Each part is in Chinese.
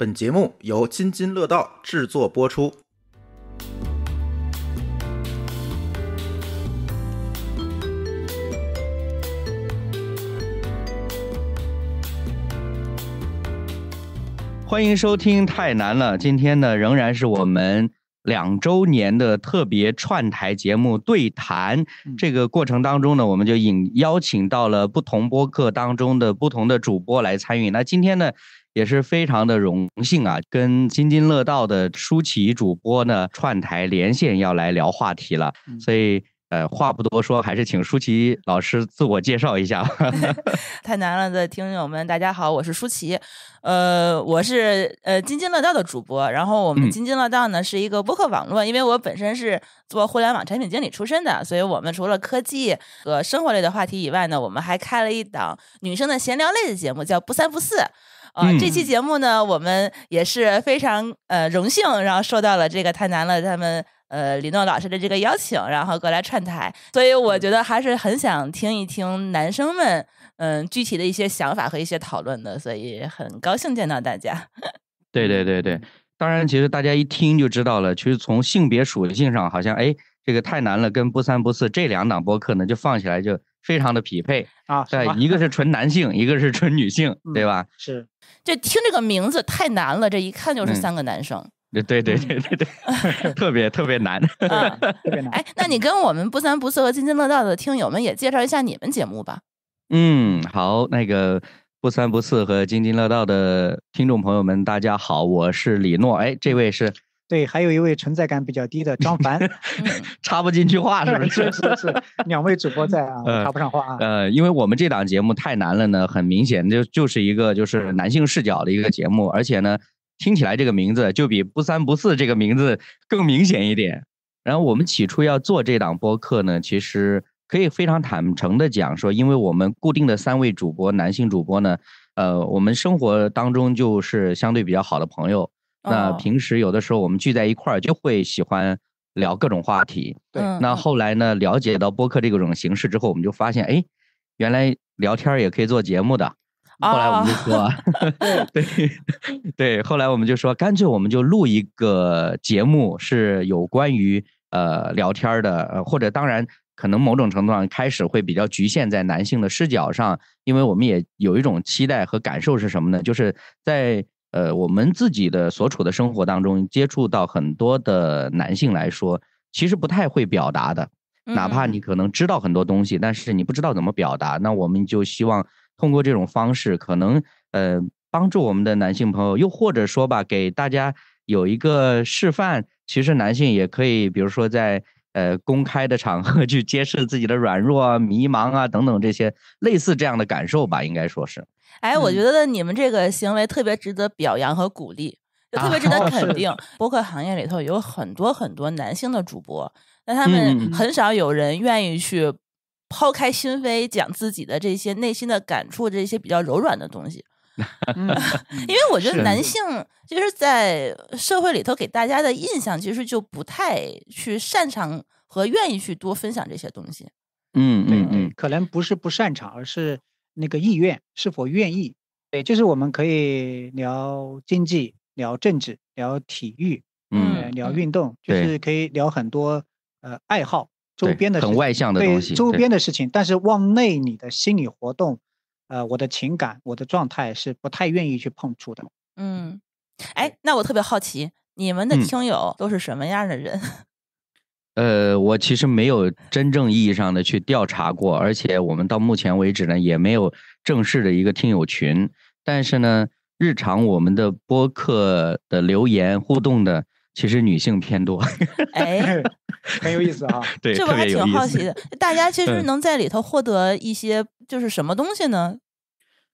本节目由津津乐道制作播出。欢迎收听《太难了》，今天呢，仍然是我们两周年的特别串台节目对谈。这个过程当中呢，我们就引邀请到了不同播客当中的不同的主播来参与。那今天呢？也是非常的荣幸啊，跟津津乐道的舒淇主播呢串台连线，要来聊话题了。所以，呃，话不多说，还是请舒淇老师自我介绍一下。太难了的听友们，大家好，我是舒淇。呃，我是呃津津乐道的主播。然后我们津津乐道呢是一个播客网络，因为我本身是做互联网产品经理出身的，所以我们除了科技和生活类的话题以外呢，我们还开了一档女生的闲聊类的节目，叫不三不四。啊，这期节目呢，我们也是非常呃荣幸，然后受到了这个太难了他们呃李诺老师的这个邀请，然后过来串台，所以我觉得还是很想听一听男生们嗯具体的一些想法和一些讨论的，所以很高兴见到大家。对对对对，当然其实大家一听就知道了，其实从性别属性上，好像哎这个太难了跟不三不四这两档播客呢，就放起来就。非常的匹配啊！对，一个是纯男性，一个是纯女性，对吧？是，就听这个名字太难了，这一看就是三个男生。对对对对对对，特别特别难。哎，那你跟我们不三不四和津津乐道的听友们也介绍一下你们节目吧。嗯，好，那个不三不四和津津乐道的听众朋友们，大家好，我是李诺。哎，这位是。对，还有一位存在感比较低的张凡，插不进去话是不是是是，两位主播在啊，插不上话啊。呃，因为我们这档节目太难了呢，很明显就就是一个就是男性视角的一个节目，而且呢，听起来这个名字就比不三不四这个名字更明显一点。然后我们起初要做这档播客呢，其实可以非常坦诚的讲说，因为我们固定的三位主播，男性主播呢，呃，我们生活当中就是相对比较好的朋友。那平时有的时候我们聚在一块儿就会喜欢聊各种话题。对，那后来呢，了解到播客这种形式之后，我们就发现，哎，原来聊天也可以做节目的。后来我们就说，对 对，后来我们就说，干脆我们就录一个节目，是有关于呃聊天的，或者当然可能某种程度上开始会比较局限在男性的视角上，因为我们也有一种期待和感受是什么呢？就是在。呃，我们自己的所处的生活当中，接触到很多的男性来说，其实不太会表达的。哪怕你可能知道很多东西，但是你不知道怎么表达。那我们就希望通过这种方式，可能呃帮助我们的男性朋友，又或者说吧，给大家有一个示范。其实男性也可以，比如说在呃公开的场合 去揭示自己的软弱、啊、迷茫啊等等这些类似这样的感受吧，应该说是。哎，我觉得你们这个行为特别值得表扬和鼓励，特别值得 肯定。播客行业里头有很多很多男性的主播，那他们很少有人愿意去抛开心扉讲自己的这些内心的感触，这些比较柔软的东西。因为我觉得男性就是在社会里头给大家的印象，其实就不太去擅长和愿意去多分享这些东西。嗯嗯嗯，可能不是不擅长，而是。那个意愿是否愿意？对，就是我们可以聊经济、聊政治、聊体育，嗯，聊运动，就是可以聊很多呃爱好周边的很外向的东西，对周边的事情，但是往内你的心理活动，呃，我的情感、我的状态是不太愿意去碰触的。嗯，哎，那我特别好奇，你们的听友都是什么样的人？呃，我其实没有真正意义上的去调查过，而且我们到目前为止呢，也没有正式的一个听友群。但是呢，日常我们的播客的留言互动的，其实女性偏多，哎，很有意思啊。对，这我还挺好奇的。大家其实能在里头获得一些就是什么东西呢？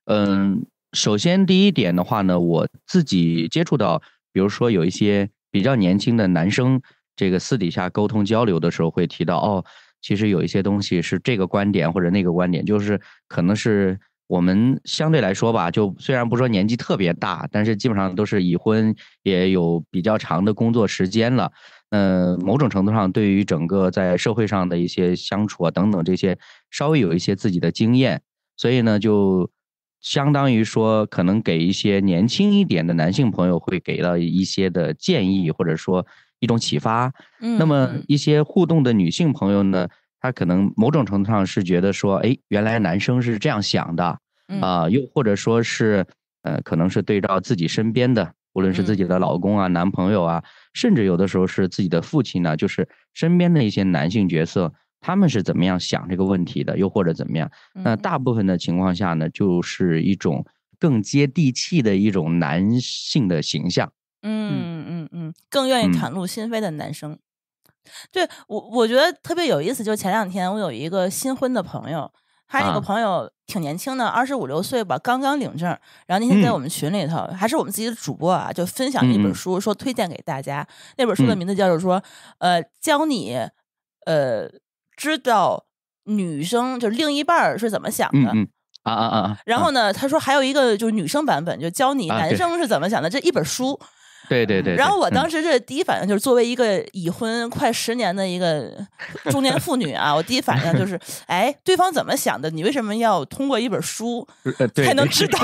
嗯，首先第一点的话呢，我自己接触到，比如说有一些比较年轻的男生。这个私底下沟通交流的时候会提到哦，其实有一些东西是这个观点或者那个观点，就是可能是我们相对来说吧，就虽然不说年纪特别大，但是基本上都是已婚，也有比较长的工作时间了。嗯，某种程度上对于整个在社会上的一些相处啊等等这些，稍微有一些自己的经验，所以呢，就相当于说可能给一些年轻一点的男性朋友会给到一些的建议，或者说。一种启发，嗯，那么一些互动的女性朋友呢，她可能某种程度上是觉得说，哎，原来男生是这样想的，啊，又或者说是，呃，可能是对照自己身边的，无论是自己的老公啊、男朋友啊，甚至有的时候是自己的父亲呢，就是身边的一些男性角色，他们是怎么样想这个问题的，又或者怎么样？那大部分的情况下呢，就是一种更接地气的一种男性的形象。嗯嗯嗯，更愿意袒露心扉的男生，对我我觉得特别有意思。就前两天我有一个新婚的朋友，他那个朋友挺年轻的，二十五六岁吧，刚刚领证。然后那天在我们群里头，还是我们自己的主播啊，就分享一本书，说推荐给大家。那本书的名字叫做《说》，呃，教你呃知道女生就是另一半是怎么想的。嗯嗯啊啊啊！然后呢，他说还有一个就是女生版本，就教你男生是怎么想的。这一本书。对对对，然后我当时这第一反应就是，作为一个已婚快十年的一个中年妇女啊，我第一反应就 是，哎，对方怎么想的？你为什么要通过一本书才能知道？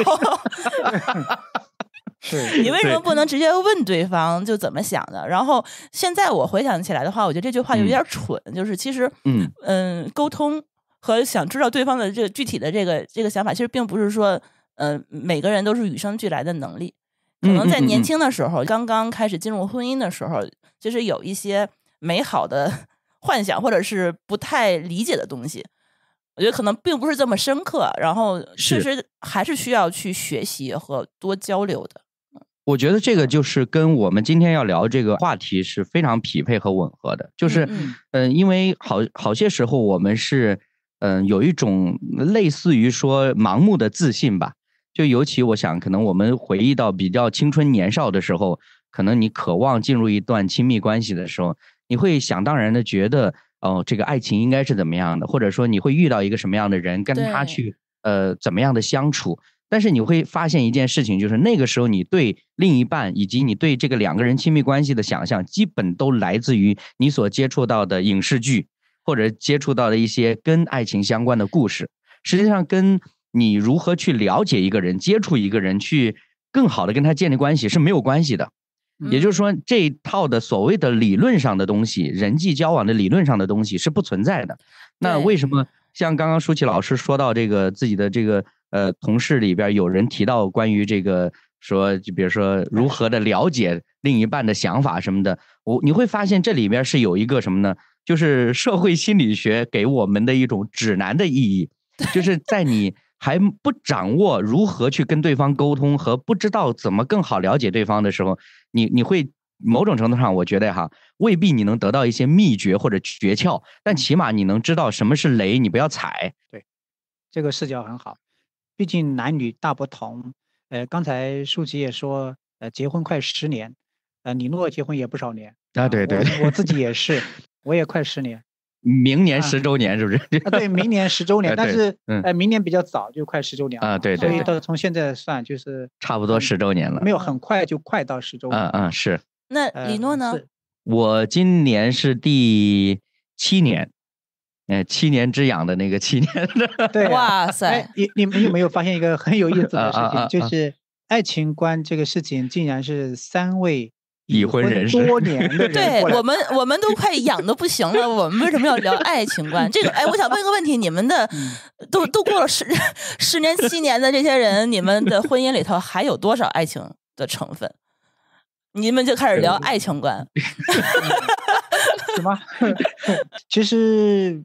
你为什么不能直接问对方就怎么想的？然后现在我回想起来的话，我觉得这句话就有点蠢，就是其实，嗯嗯，沟通和想知道对方的这个具体的这个这个想法，其实并不是说，嗯，每个人都是与生俱来的能力。可能在年轻的时候，刚刚开始进入婚姻的时候，就是有一些美好的 幻想，或者是不太理解的东西。我觉得可能并不是这么深刻，然后确实还是需要去学习和多交流的。我觉得这个就是跟我们今天要聊这个话题是非常匹配和吻合的。就是嗯，因为好好些时候，我们是嗯，有一种类似于说盲目的自信吧。就尤其，我想，可能我们回忆到比较青春年少的时候，可能你渴望进入一段亲密关系的时候，你会想当然的觉得，哦，这个爱情应该是怎么样的，或者说你会遇到一个什么样的人，跟他去，呃，怎么样的相处？但是你会发现一件事情，就是那个时候你对另一半以及你对这个两个人亲密关系的想象，基本都来自于你所接触到的影视剧或者接触到的一些跟爱情相关的故事，实际上跟。你如何去了解一个人、接触一个人、去更好的跟他建立关系是没有关系的，也就是说这一套的所谓的理论上的东西、人际交往的理论上的东西是不存在的。那为什么像刚刚舒淇老师说到这个自己的这个呃同事里边有人提到关于这个说，就比如说如何的了解另一半的想法什么的，我你会发现这里边是有一个什么呢？就是社会心理学给我们的一种指南的意义，就是在你。还不掌握如何去跟对方沟通和不知道怎么更好了解对方的时候，你你会某种程度上我觉得哈，未必你能得到一些秘诀或者诀窍，但起码你能知道什么是雷，你不要踩。对，这个视角很好，毕竟男女大不同。呃，刚才舒淇也说，呃，结婚快十年，呃，李诺结婚也不少年。啊，对对，我自己也是，我也快十年。明年十周年是不是？对，明年十周年，但是，呃，明年比较早，就快十周年了。啊，对对。所以到从现在算就是差不多十周年了，没有，很快就快到十周。年。嗯嗯，是。那李诺呢？我今年是第七年，哎，七年之痒的那个七年。对，哇塞！你你们有没有发现一个很有意思的事情？就是爱情观这个事情，竟然是三位。已婚人士多年的，对我们，我们都快养的不行了。我们为什么要聊爱情观？这个，哎，我想问一个问题：你们的都都过了十十年、七年的这些人，你们的婚姻里头还有多少爱情的成分？你们就开始聊爱情观 什么？其实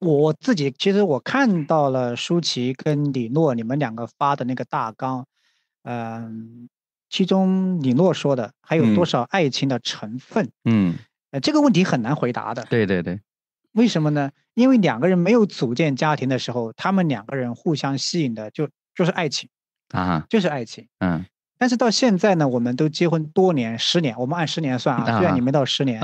我自己，其实我看到了舒淇跟李诺你们两个发的那个大纲，嗯。其中李诺说的还有多少爱情的成分？嗯，呃，这个问题很难回答的。对对对，为什么呢？因为两个人没有组建家庭的时候，他们两个人互相吸引的就就是爱情啊，就是爱情。嗯，但是到现在呢，我们都结婚多年，十年，我们按十年算啊，虽然你没到十年，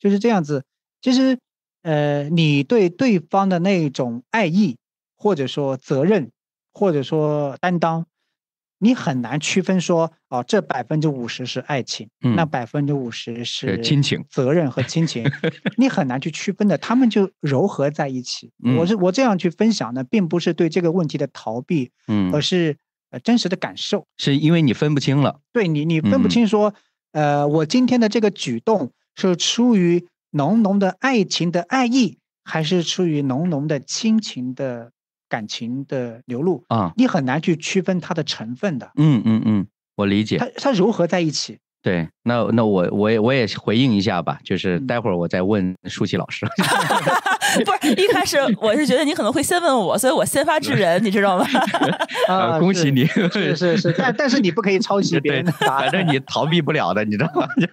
就是这样子。其实，呃，你对对方的那种爱意，或者说责任，或者说担当。你很难区分说，哦，这百分之五十是爱情，那百分之五十是亲情、责任和亲情，你很难去区分的。他们就柔合在一起。我是我这样去分享呢，并不是对这个问题的逃避，嗯，而是呃真实的感受。是因为你分不清了？对你，你分不清说，呃，我今天的这个举动是出于浓浓的爱情的爱意，还是出于浓浓的亲情的？感情的流露啊，你很难去区分它的成分的。嗯嗯嗯，我理解。它它融合在一起。对，那那我我也我也回应一下吧，就是待会儿我再问舒淇老师。不是，一开始我是觉得你可能会先问我，所以我先发制人，你知道吗？啊，恭喜你！是是是，但但是你不可以抄袭 别人的，反正你逃避不了的，你知道吗？就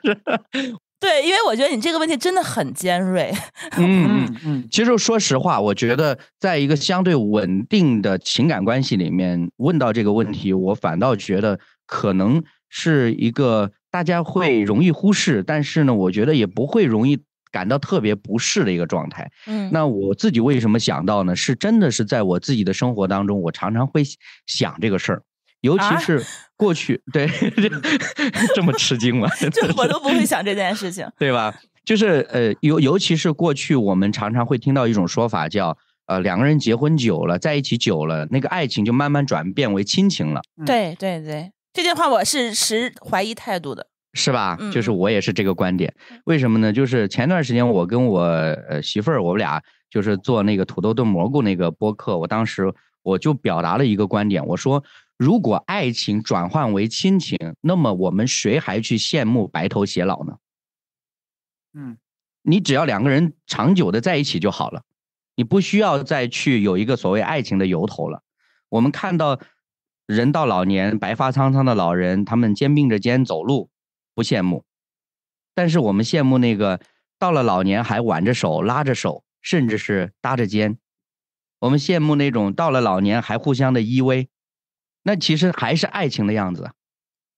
是。对，因为我觉得你这个问题真的很尖锐。嗯嗯嗯，其实说实话，我觉得在一个相对稳定的情感关系里面，问到这个问题，我反倒觉得可能是一个大家会容易忽视，但是呢，我觉得也不会容易感到特别不适的一个状态。嗯，那我自己为什么想到呢？是真的是在我自己的生活当中，我常常会想这个事儿。尤其是过去，对 这么吃惊吗？这我都不会想这件事情，对吧？就是呃，尤尤其是过去，我们常常会听到一种说法，叫呃两个人结婚久了，在一起久了，那个爱情就慢慢转变为亲情了。对对对，这句话我是持怀疑态度的，是吧？就是我也是这个观点。为什么呢？就是前段时间我跟我媳妇儿，我们俩就是做那个土豆炖蘑菇那个播客，我当时我就表达了一个观点，我说。如果爱情转换为亲情，那么我们谁还去羡慕白头偕老呢？嗯，你只要两个人长久的在一起就好了，你不需要再去有一个所谓爱情的由头了。我们看到人到老年白发苍苍的老人，他们肩并着肩走路，不羡慕；但是我们羡慕那个到了老年还挽着手拉着手，甚至是搭着肩，我们羡慕那种到了老年还互相的依偎。那其实还是爱情的样子，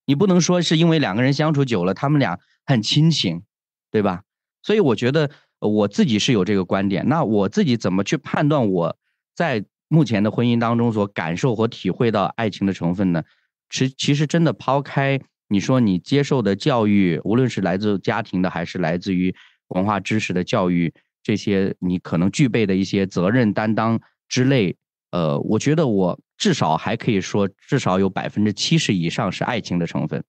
你不能说是因为两个人相处久了，他们俩很亲情，对吧？所以我觉得我自己是有这个观点。那我自己怎么去判断我在目前的婚姻当中所感受和体会到爱情的成分呢？其其实真的抛开你说你接受的教育，无论是来自家庭的，还是来自于文化知识的教育，这些你可能具备的一些责任担当之类，呃，我觉得我。至少还可以说，至少有百分之七十以上是爱情的成分。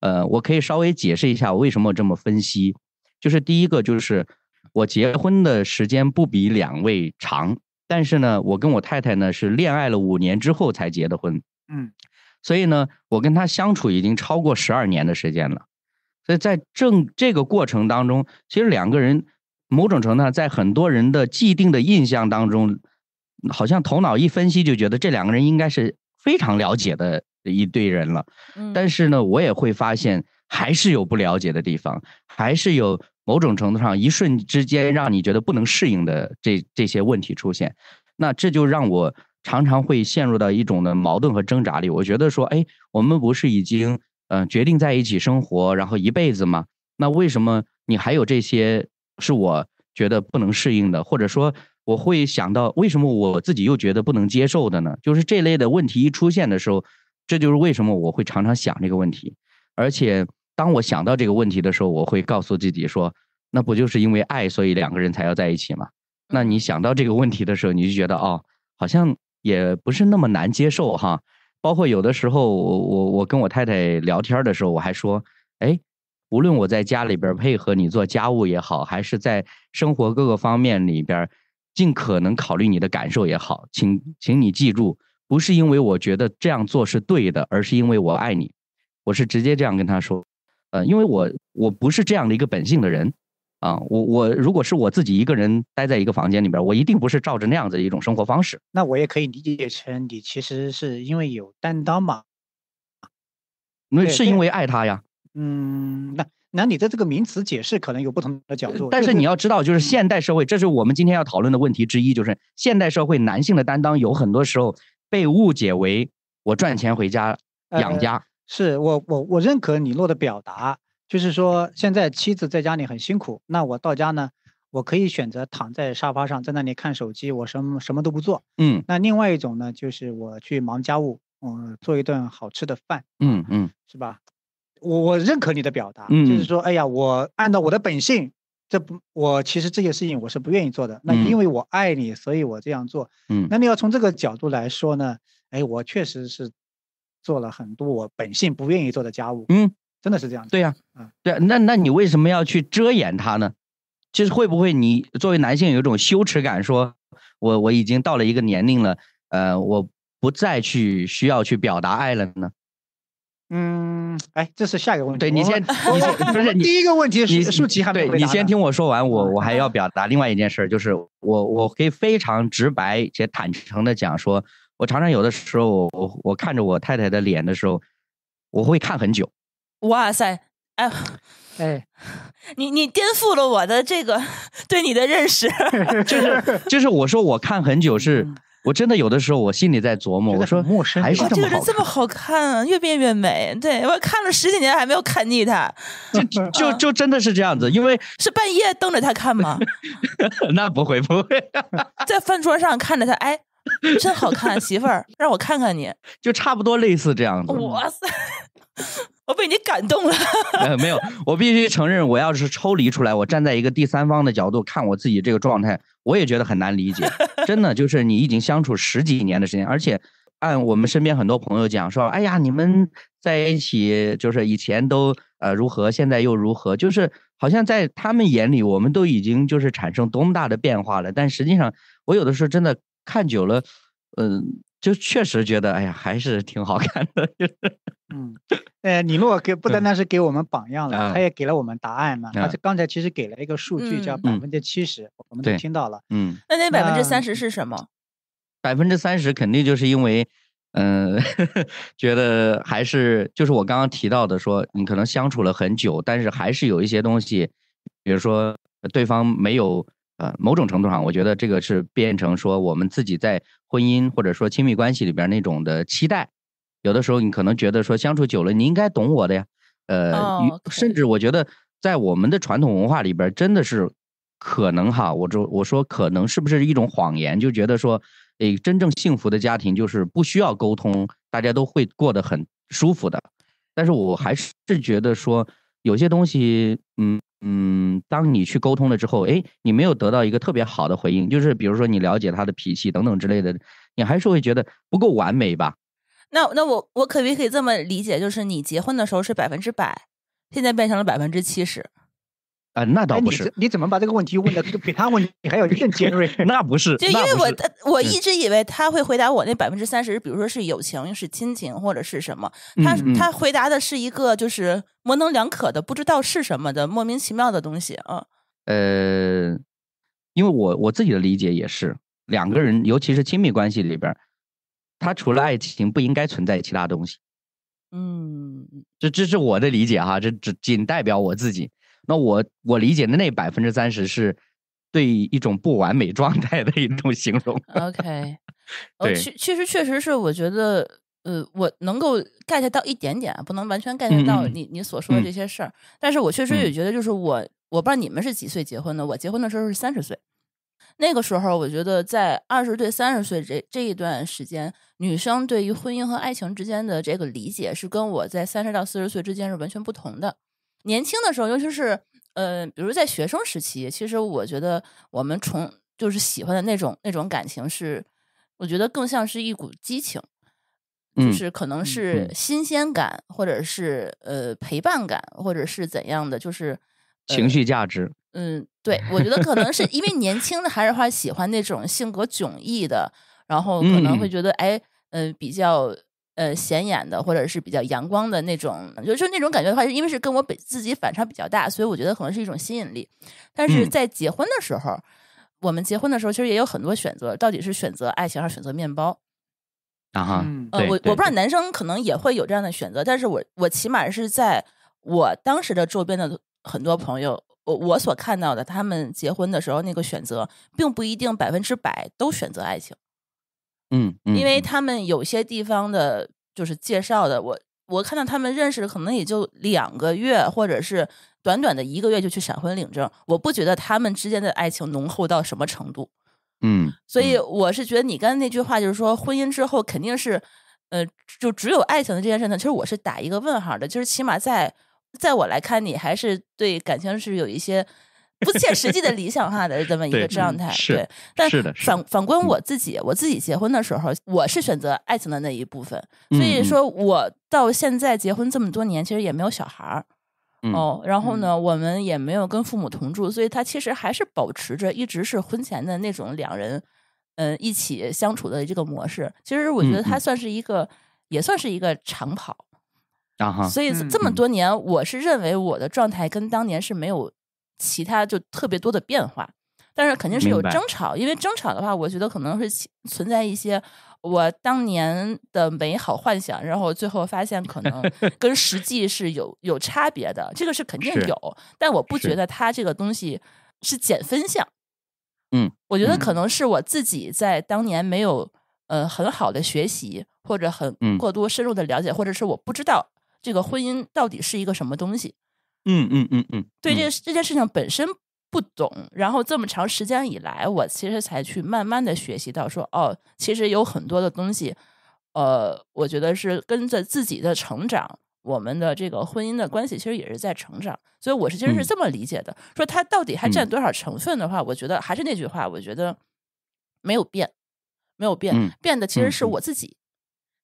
呃，我可以稍微解释一下我为什么这么分析，就是第一个就是我结婚的时间不比两位长，但是呢，我跟我太太呢是恋爱了五年之后才结的婚，嗯，所以呢，我跟她相处已经超过十二年的时间了，所以在正这个过程当中，其实两个人某种程度上在很多人的既定的印象当中。好像头脑一分析就觉得这两个人应该是非常了解的一对人了，嗯，但是呢，我也会发现还是有不了解的地方，还是有某种程度上一瞬之间让你觉得不能适应的这这些问题出现，那这就让我常常会陷入到一种的矛盾和挣扎里。我觉得说，哎，我们不是已经嗯决定在一起生活，然后一辈子吗？那为什么你还有这些是我觉得不能适应的，或者说？我会想到为什么我自己又觉得不能接受的呢？就是这类的问题一出现的时候，这就是为什么我会常常想这个问题。而且当我想到这个问题的时候，我会告诉自己说：“那不就是因为爱，所以两个人才要在一起吗？”那你想到这个问题的时候，你就觉得哦，好像也不是那么难接受哈。包括有的时候，我我我跟我太太聊天的时候，我还说：“哎，无论我在家里边配合你做家务也好，还是在生活各个方面里边。”尽可能考虑你的感受也好，请请你记住，不是因为我觉得这样做是对的，而是因为我爱你。我是直接这样跟他说，呃，因为我我不是这样的一个本性的人啊。我我如果是我自己一个人待在一个房间里边，我一定不是照着那样子一种生活方式。那我也可以理解成你其实是因为有担当嘛，那是因为爱他呀。嗯，那。那你的这个名词解释可能有不同的角度，但是你要知道，就是现代社会，这是我们今天要讨论的问题之一，就是现代社会男性的担当有很多时候被误解为我赚钱回家养家。是我我我认可李诺的表达，就是说现在妻子在家里很辛苦，那我到家呢，我可以选择躺在沙发上在那里看手机，我什么什么都不做。嗯。那另外一种呢，就是我去忙家务，嗯，做一顿好吃的饭。嗯嗯，是吧？我我认可你的表达，嗯，就是说，哎呀，我按照我的本性，这不，我其实这些事情我是不愿意做的。那因为我爱你，所以我这样做，嗯。那你要从这个角度来说呢？哎，我确实是做了很多我本性不愿意做的家务，嗯，真的是这样。对呀，嗯，对啊。那那你为什么要去遮掩它呢？其实会不会你作为男性有一种羞耻感，说我我已经到了一个年龄了，呃，我不再去需要去表达爱了呢？嗯，哎，这是下一个问题。对你先，你先不是你第一个问题，你树奇还没。对你先听我说完，我我还要表达另外一件事儿，就是我我可以非常直白且坦诚的讲，说我常常有的时候，我我看着我太太的脸的时候，我会看很久。哇塞，哎哎，你你颠覆了我的这个 对你的认识，就是就是我说我看很久是。我真的有的时候我心里在琢磨，我说还是这个人这么好看，越变越美。对我看了十几年还没有看腻他，就就就真的是这样子。因为 是半夜瞪着他看吗？那不会不会，在饭桌上看着他，哎，真好看，媳妇儿，让我看看你，就差不多类似这样子。哇塞，我被你感动了。没有，我必须承认，我要是抽离出来，我站在一个第三方的角度看我自己这个状态。我也觉得很难理解，真的就是你已经相处十几年的时间，而且按我们身边很多朋友讲说，哎呀，你们在一起就是以前都呃如何，现在又如何，就是好像在他们眼里我们都已经就是产生多么大的变化了，但实际上我有的时候真的看久了，嗯。就确实觉得，哎呀，还是挺好看的。就是、嗯，呃，如诺给不单单是给我们榜样了，他也给了我们答案嘛。他、且刚才其实给了一个数据，叫百分之七十，我们都听到了。嗯，那那百分之三十是什么？百分之三十肯定就是因为，嗯，觉得还是就是我刚刚提到的，说你可能相处了很久，但是还是有一些东西，比如说对方没有。呃，某种程度上，我觉得这个是变成说我们自己在婚姻或者说亲密关系里边那种的期待。有的时候你可能觉得说相处久了，你应该懂我的呀。呃，甚至我觉得在我们的传统文化里边，真的是可能哈，我就我说可能是不是一种谎言？就觉得说，诶，真正幸福的家庭就是不需要沟通，大家都会过得很舒服的。但是我还是觉得说，有些东西，嗯。嗯，当你去沟通了之后，哎，你没有得到一个特别好的回应，就是比如说你了解他的脾气等等之类的，你还是会觉得不够完美吧？那那我我可不可以这么理解，就是你结婚的时候是百分之百，现在变成了百分之七十？啊，那倒不是。你怎么把这个问题问的 比他问你还要更尖锐？那不是，就因为我，我一直以为他会回答我那百分之三十，比如说是友情、是亲情或者是什么。他他回答的是一个就是模棱两可的，不知道是什么的莫名其妙的东西。啊。呃，因为我我自己的理解也是，两个人尤其是亲密关系里边，他除了爱情不应该存在其他东西。嗯，这这是我的理解哈，这只仅代表我自己。那我我理解的那百分之三十是，对一种不完美状态的一种形容。OK，对，其实确实是，我觉得，呃，我能够 get 到一点点，不能完全 get 到你你所说的这些事儿。但是我确实也觉得，就是我我不知道你们是几岁结婚的，我结婚的时候是三十岁。那个时候，我觉得在二十对三十岁这这一段时间，女生对于婚姻和爱情之间的这个理解，是跟我在三十到四十岁之间是完全不同的。年轻的时候，尤其是呃，比如在学生时期，其实我觉得我们从就是喜欢的那种那种感情，是我觉得更像是一股激情，就是可能是新鲜感，或者是呃陪伴感，或者是怎样的，就是情绪价值。嗯，对，我觉得可能是因为年轻的，还是话喜欢那种性格迥异的，然后可能会觉得哎，嗯，比较。呃，显眼的或者是比较阳光的那种，就是那种感觉的话，因为是跟我比自己反差比较大，所以我觉得可能是一种吸引力。但是在结婚的时候，我们结婚的时候其实也有很多选择，到底是选择爱情还是选择面包？啊哈，呃，我我不知道男生可能也会有这样的选择，但是我我起码是在我当时的周边的很多朋友，我我所看到的他们结婚的时候那个选择，并不一定百分之百都选择爱情。嗯，因为他们有些地方的，就是介绍的，我我看到他们认识可能也就两个月，或者是短短的一个月就去闪婚领证，我不觉得他们之间的爱情浓厚到什么程度。嗯，所以我是觉得你刚才那句话就是说，婚姻之后肯定是，呃，就只有爱情的这件事呢，其实我是打一个问号的，就是起码在在我来看，你还是对感情是有一些。不切实际的理想化的这么一个状态，对，但是反反观我自己，我自己结婚的时候，我是选择爱情的那一部分，所以说我到现在结婚这么多年，其实也没有小孩儿，哦，然后呢，我们也没有跟父母同住，所以他其实还是保持着一直是婚前的那种两人，嗯，一起相处的这个模式。其实我觉得他算是一个，也算是一个长跑。啊所以这么多年，我是认为我的状态跟当年是没有。其他就特别多的变化，但是肯定是有争吵，因为争吵的话，我觉得可能是存在一些我当年的美好幻想，然后最后发现可能 跟实际是有有差别的，这个是肯定有，但我不觉得它这个东西是减分项。嗯，我觉得可能是我自己在当年没有呃很好的学习，或者很过多深入的了解，或者是我不知道这个婚姻到底是一个什么东西。嗯嗯嗯嗯，对这这件事情本身不懂，然后这么长时间以来，我其实才去慢慢的学习到说，哦，其实有很多的东西，呃，我觉得是跟着自己的成长，我们的这个婚姻的关系，其实也是在成长，所以我是其实是这么理解的，说它到底还占多少成分的话，我觉得还是那句话，我觉得没有变，没有变，变的其实是我自己，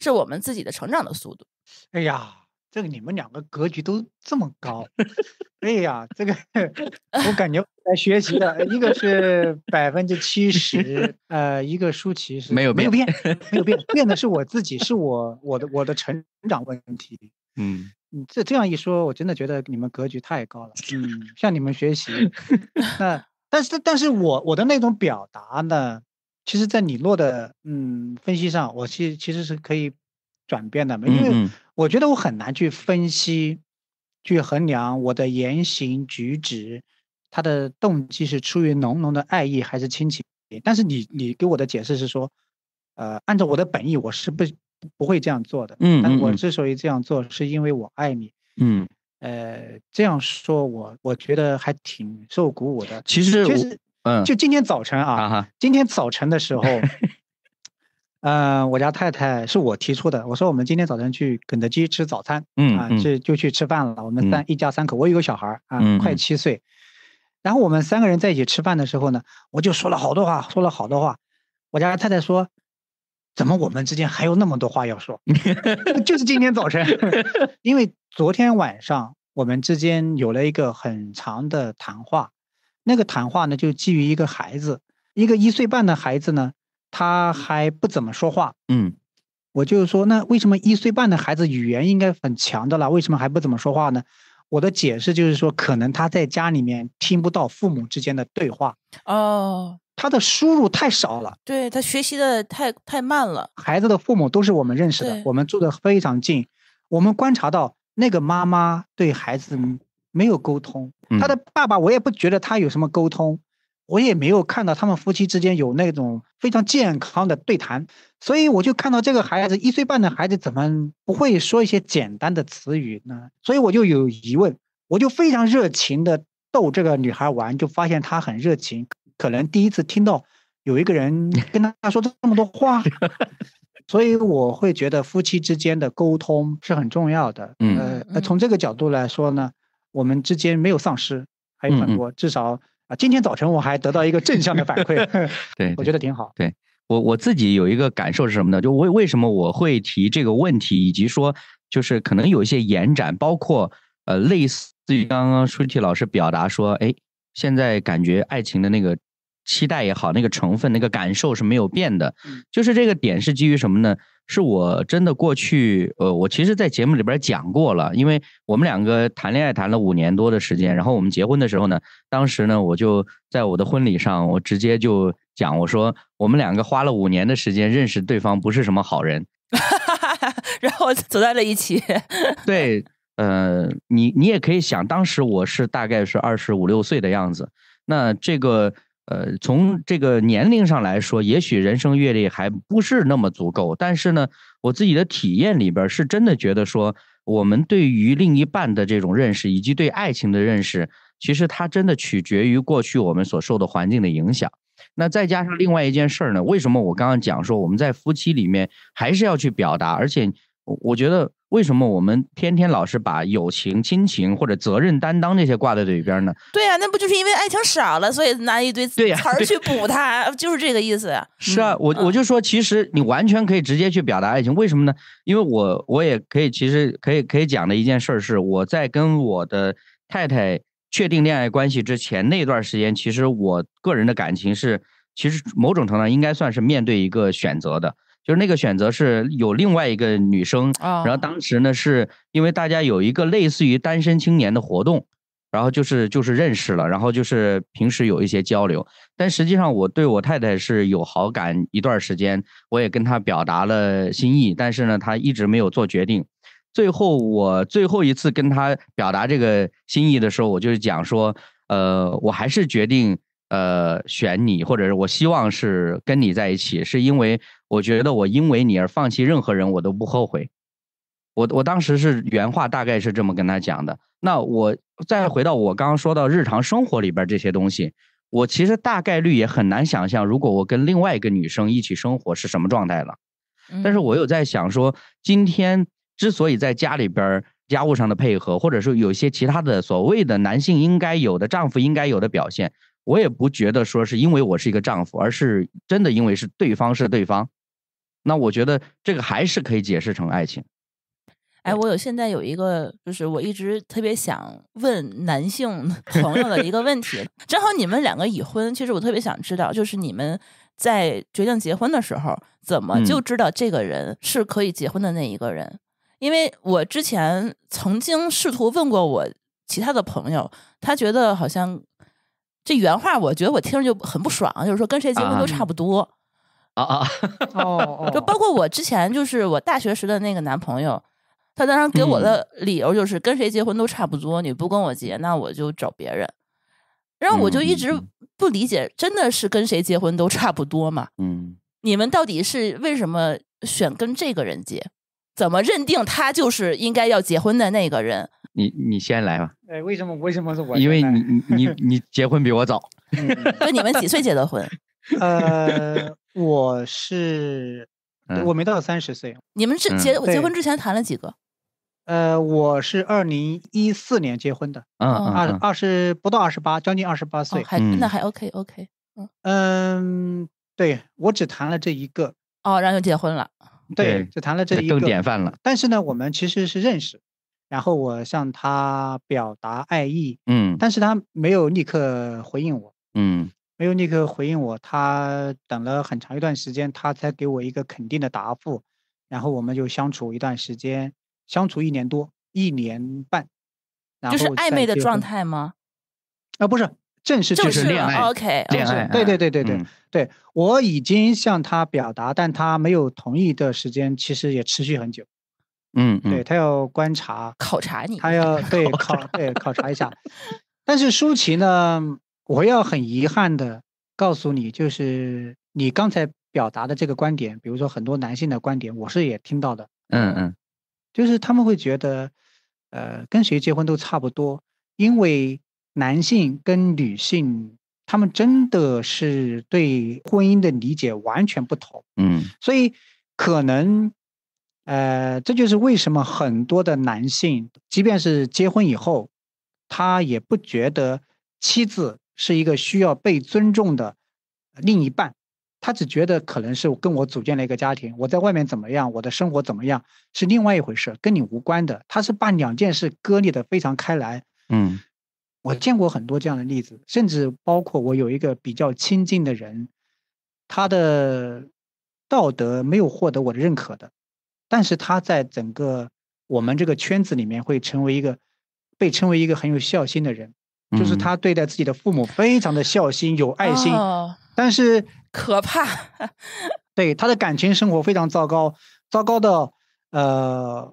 是我们自己的成长的速度。哎呀。这个你们两个格局都这么高，哎呀，这个 我感觉来学习的一个是百分之七十，呃，一个舒淇是没有没有变，没有变，变的是我自己，是我我的我的成长问题。嗯，这这样一说，我真的觉得你们格局太高了。嗯，向你们学习。那但是但是我我的那种表达呢，其实，在李诺的嗯分析上，我其其实是可以转变的因为。我觉得我很难去分析、去衡量我的言行举止，他的动机是出于浓浓的爱意还是亲情。但是你，你给我的解释是说，呃，按照我的本意，我是不不会这样做的。嗯但我之所以这样做，是因为我爱你。嗯。呃，这样说，我我觉得还挺受鼓舞的。其实，其实，嗯，就今天早晨啊，今天早晨的时候。嗯，我家太太是我提出的。我说我们今天早晨去肯德基吃早餐，嗯啊，就就去吃饭了。我们三一家三口，我有个小孩啊，快七岁。然后我们三个人在一起吃饭的时候呢，我就说了好多话，说了好多话。我家太太说，怎么我们之间还有那么多话要说？就是今天早晨，因为昨天晚上我们之间有了一个很长的谈话，那个谈话呢，就基于一个孩子，一个一岁半的孩子呢。他还不怎么说话，嗯，我就是说，那为什么一岁半的孩子语言应该很强的了，为什么还不怎么说话呢？我的解释就是说，可能他在家里面听不到父母之间的对话，哦，他的输入太少了，对他学习的太太慢了。孩子的父母都是我们认识的，我们住的非常近，我们观察到那个妈妈对孩子没有沟通，他的爸爸我也不觉得他有什么沟通。我也没有看到他们夫妻之间有那种非常健康的对谈，所以我就看到这个孩子一岁半的孩子怎么不会说一些简单的词语呢？所以我就有疑问，我就非常热情的逗这个女孩玩，就发现她很热情，可能第一次听到有一个人跟她说这么多话，所以我会觉得夫妻之间的沟通是很重要的。嗯，呃，从这个角度来说呢，我们之间没有丧失，还有很多，至少。啊，今天早晨我还得到一个正向的反馈，对我觉得挺好。对我我自己有一个感受是什么呢？就为为什么我会提这个问题，以及说就是可能有一些延展，包括呃类似于刚刚舒淇老师表达说，哎，现在感觉爱情的那个。期待也好，那个成分、那个感受是没有变的，就是这个点是基于什么呢？是我真的过去，呃，我其实，在节目里边讲过了，因为我们两个谈恋爱谈了五年多的时间，然后我们结婚的时候呢，当时呢，我就在我的婚礼上，我直接就讲，我说我们两个花了五年的时间认识对方，不是什么好人，然后走在了一起。对，呃，你你也可以想，当时我是大概是二十五六岁的样子，那这个。呃，从这个年龄上来说，也许人生阅历还不是那么足够。但是呢，我自己的体验里边，是真的觉得说，我们对于另一半的这种认识，以及对爱情的认识，其实它真的取决于过去我们所受的环境的影响。那再加上另外一件事儿呢？为什么我刚刚讲说，我们在夫妻里面还是要去表达？而且，我我觉得。为什么我们天天老是把友情、亲情或者责任担当这些挂在嘴边呢？对呀，那不就是因为爱情少了，所以拿一堆词儿去补它，就是这个意思是啊，我我就说，其实你完全可以直接去表达爱情。为什么呢？因为我我也可以，其实可以可以讲的一件事是，我在跟我的太太确定恋爱关系之前那段时间，其实我个人的感情是，其实某种程度应该算是面对一个选择的。就是那个选择是有另外一个女生，然后当时呢，是因为大家有一个类似于单身青年的活动，然后就是就是认识了，然后就是平时有一些交流。但实际上我对我太太是有好感，一段时间我也跟她表达了心意，但是呢，她一直没有做决定。最后我最后一次跟她表达这个心意的时候，我就是讲说，呃，我还是决定呃选你，或者是我希望是跟你在一起，是因为。我觉得我因为你而放弃任何人，我都不后悔。我我当时是原话，大概是这么跟他讲的。那我再回到我刚刚说到日常生活里边这些东西，我其实大概率也很难想象，如果我跟另外一个女生一起生活是什么状态了。但是我有在想说，今天之所以在家里边家务上的配合，或者说有些其他的所谓的男性应该有的丈夫应该有的表现，我也不觉得说是因为我是一个丈夫，而是真的因为是对方是对方。那我觉得这个还是可以解释成爱情。哎，我有现在有一个，就是我一直特别想问男性 朋友的一个问题，正好你们两个已婚，其实我特别想知道，就是你们在决定结婚的时候，怎么就知道这个人是可以结婚的那一个人？因为我之前曾经试图问过我其他的朋友，他觉得好像这原话，我觉得我听着就很不爽，就是说跟谁结婚都差不多。啊啊！就包括我之前，就是我大学时的那个男朋友，他当时给我的理由就是跟谁结婚都差不多，你不跟我结，那我就找别人。然后我就一直不理解，真的是跟谁结婚都差不多嘛？嗯，你们到底是为什么选跟这个人结？怎么认定他就是应该要结婚的那个人？你你先来吧。哎，为什么？为什么是我？因为你你你结婚比我早。那 你们几岁结的婚？呃。我是，我没到三十岁。你们是结，我结婚之前谈了几个？呃，我是二零一四年结婚的，嗯，二二十不到二十八，将近二十八岁，还那还 OK OK，嗯嗯，对我只谈了这一个。哦，然后结婚了。对，只谈了这一个，更典范了。但是呢，我们其实是认识，然后我向他表达爱意，嗯，但是他没有立刻回应我，嗯。没有立刻回应我，他等了很长一段时间，他才给我一个肯定的答复。然后我们就相处一段时间，相处一年多、一年半，然后就是暧昧的状态吗？啊，不是，正式就是恋爱，OK，恋爱。对对对对对对，我已经向他表达，但他没有同意的时间，其实也持续很久。嗯，对他要观察、考察你，他要对 考对考察一下。但是舒淇呢？我要很遗憾的告诉你，就是你刚才表达的这个观点，比如说很多男性的观点，我是也听到的。嗯嗯，就是他们会觉得，呃，跟谁结婚都差不多，因为男性跟女性，他们真的是对婚姻的理解完全不同。嗯，所以可能，呃，这就是为什么很多的男性，即便是结婚以后，他也不觉得妻子。是一个需要被尊重的另一半，他只觉得可能是跟我组建了一个家庭，我在外面怎么样，我的生活怎么样是另外一回事，跟你无关的。他是把两件事割裂的非常开来。嗯，我见过很多这样的例子，甚至包括我有一个比较亲近的人，他的道德没有获得我的认可的，但是他在整个我们这个圈子里面会成为一个被称为一个很有孝心的人。就是他对待自己的父母非常的孝心有爱心，但是可怕。对他的感情生活非常糟糕，糟糕到呃，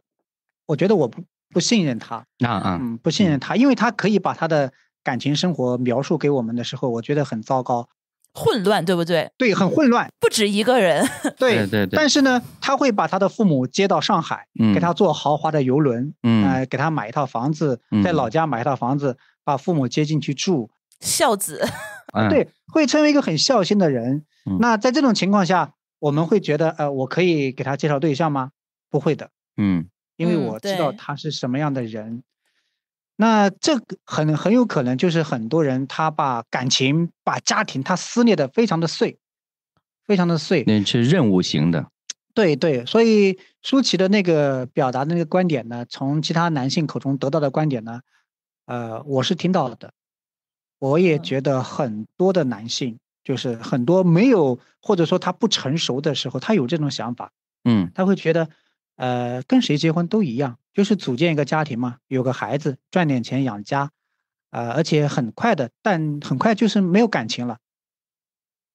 我觉得我不不信任他。啊、嗯，不信任他，因为他可以把他的感情生活描述给我们的时候，我觉得很糟糕，混乱，对不对？对，很混乱，不止一个人。对对对。但是呢，他会把他的父母接到上海，给他坐豪华的游轮，嗯，给他买一套房子，在老家买一套房子。把父母接进去住，孝子，对，会成为一个很孝心的人。那在这种情况下，我们会觉得，呃，我可以给他介绍对象吗？不会的，嗯，因为我知道他是什么样的人。那这个很很有可能就是很多人他把感情、把家庭他撕裂的非常的碎，非常的碎。那是任务型的，对对。所以舒淇的那个表达那个观点呢，从其他男性口中得到的观点呢。呃，我是听到的，我也觉得很多的男性，就是很多没有或者说他不成熟的时候，他有这种想法，嗯，他会觉得，呃，跟谁结婚都一样，就是组建一个家庭嘛，有个孩子，赚点钱养家，啊，而且很快的，但很快就是没有感情了，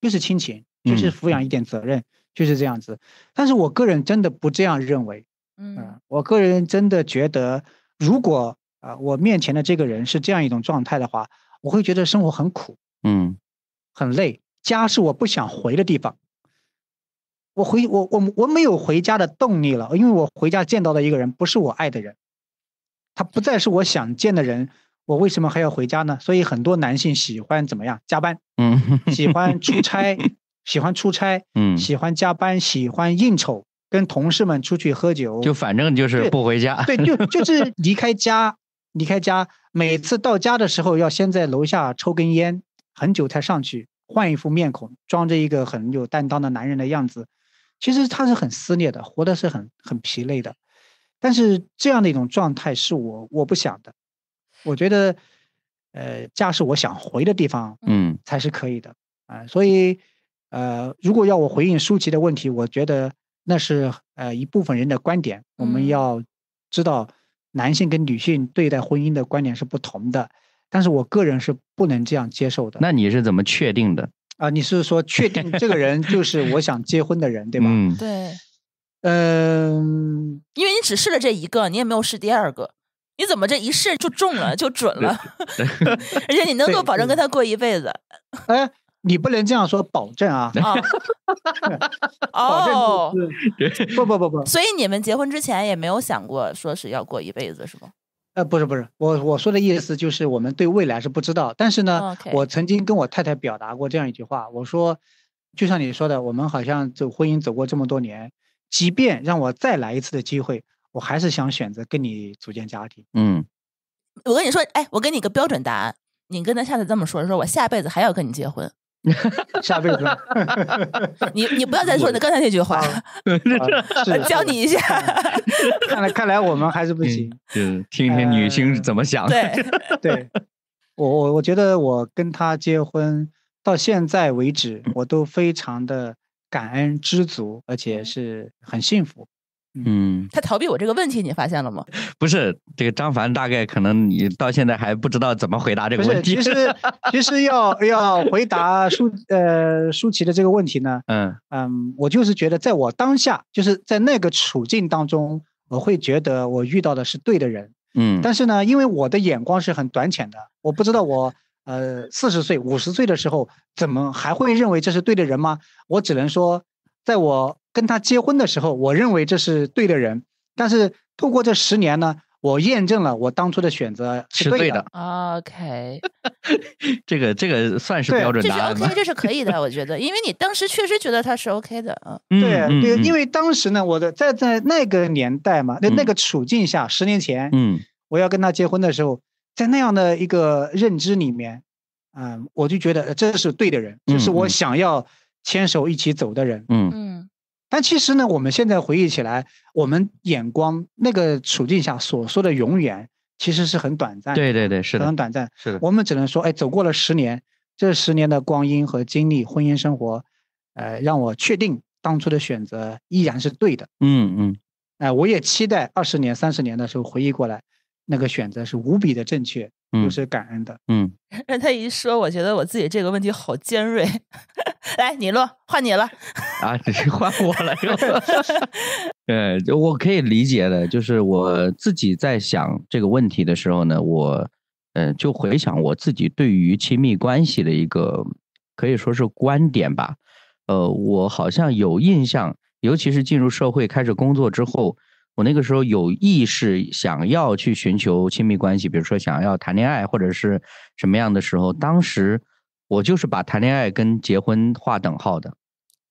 就是亲情，就是抚养一点责任，就是这样子。但是我个人真的不这样认为，嗯，我个人真的觉得，如果。啊，我面前的这个人是这样一种状态的话，我会觉得生活很苦，嗯，很累。家是我不想回的地方。我回我我我没有回家的动力了，因为我回家见到的一个人不是我爱的人，他不再是我想见的人。我为什么还要回家呢？所以很多男性喜欢怎么样？加班，嗯，喜欢出 差，喜欢出差，嗯，喜欢加班，喜欢应酬，跟同事们出去喝酒，就反正就是不回家，对，就就是离开家。离开家，每次到家的时候要先在楼下抽根烟，很久才上去换一副面孔，装着一个很有担当的男人的样子。其实他是很撕裂的，活的是很很疲累的。但是这样的一种状态是我我不想的。我觉得，呃，家是我想回的地方，嗯，才是可以的啊。所以，呃，如果要我回应舒淇的问题，我觉得那是呃一部分人的观点，我们要知道。男性跟女性对待婚姻的观点是不同的，但是我个人是不能这样接受的。那你是怎么确定的？啊，你是说确定这个人就是我想结婚的人，对吧？嗯，对。嗯，因为你只试了这一个，你也没有试第二个，你怎么这一试就中了就准了？而且你能够保证跟他过一辈子？哎。你不能这样说，保证啊！哦，保证不，不不不不。所以你们结婚之前也没有想过说是要过一辈子，是吗？呃，不是不是，我我说的意思就是我们对未来是不知道，但是呢，我曾经跟我太太表达过这样一句话，我说，就像你说的，我们好像走婚姻走过这么多年，即便让我再来一次的机会，我还是想选择跟你组建家庭。嗯，我跟你说，哎，我给你个标准答案，你跟他下次这么说，说我下辈子还要跟你结婚。下辈子，你你不要再说你刚才那句话，教你一下。看来看来我们还是不行，听听女性怎么想。对，对我我我觉得我跟他结婚到现在为止，我都非常的感恩知足，而且是很幸福。嗯，他逃避我这个问题，你发现了吗？不是，这个张凡大概可能你到现在还不知道怎么回答这个问题。其实 其实要要回答舒呃舒淇的这个问题呢，嗯嗯，我就是觉得在我当下就是在那个处境当中，我会觉得我遇到的是对的人。嗯，但是呢，因为我的眼光是很短浅的，我不知道我呃四十岁五十岁的时候怎么还会认为这是对的人吗？我只能说，在我。跟他结婚的时候，我认为这是对的人。但是透过这十年呢，我验证了我当初的选择是对的。OK，这个这个算是标准答案。OK，这是可以的，我觉得，因为你当时确实觉得他是 OK 的嗯，对对，因为当时呢，我的在在那个年代嘛，在那个处境下，十年前，嗯，我要跟他结婚的时候，在那样的一个认知里面，啊，我就觉得这是对的人，这是我想要牵手一起走的人。嗯嗯。但其实呢，我们现在回忆起来，我们眼光那个处境下所说的“永远”，其实是很短暂。对对对，是的，很短暂。是的，我们只能说，哎，走过了十年，这十年的光阴和经历，婚姻生活，呃，让我确定当初的选择依然是对的。嗯嗯。哎，我也期待二十年、三十年的时候回忆过来，那个选择是无比的正确。都是感恩的。嗯，他一说，我觉得我自己这个问题好尖锐。来，你落，换你了啊！你换我了。对，我可以理解的，就是我自己在想这个问题的时候呢，我嗯，就回想我自己对于亲密关系的一个可以说是观点吧。呃，我好像有印象，尤其是进入社会开始工作之后。我那个时候有意识想要去寻求亲密关系，比如说想要谈恋爱或者是什么样的时候，当时我就是把谈恋爱跟结婚划等号的。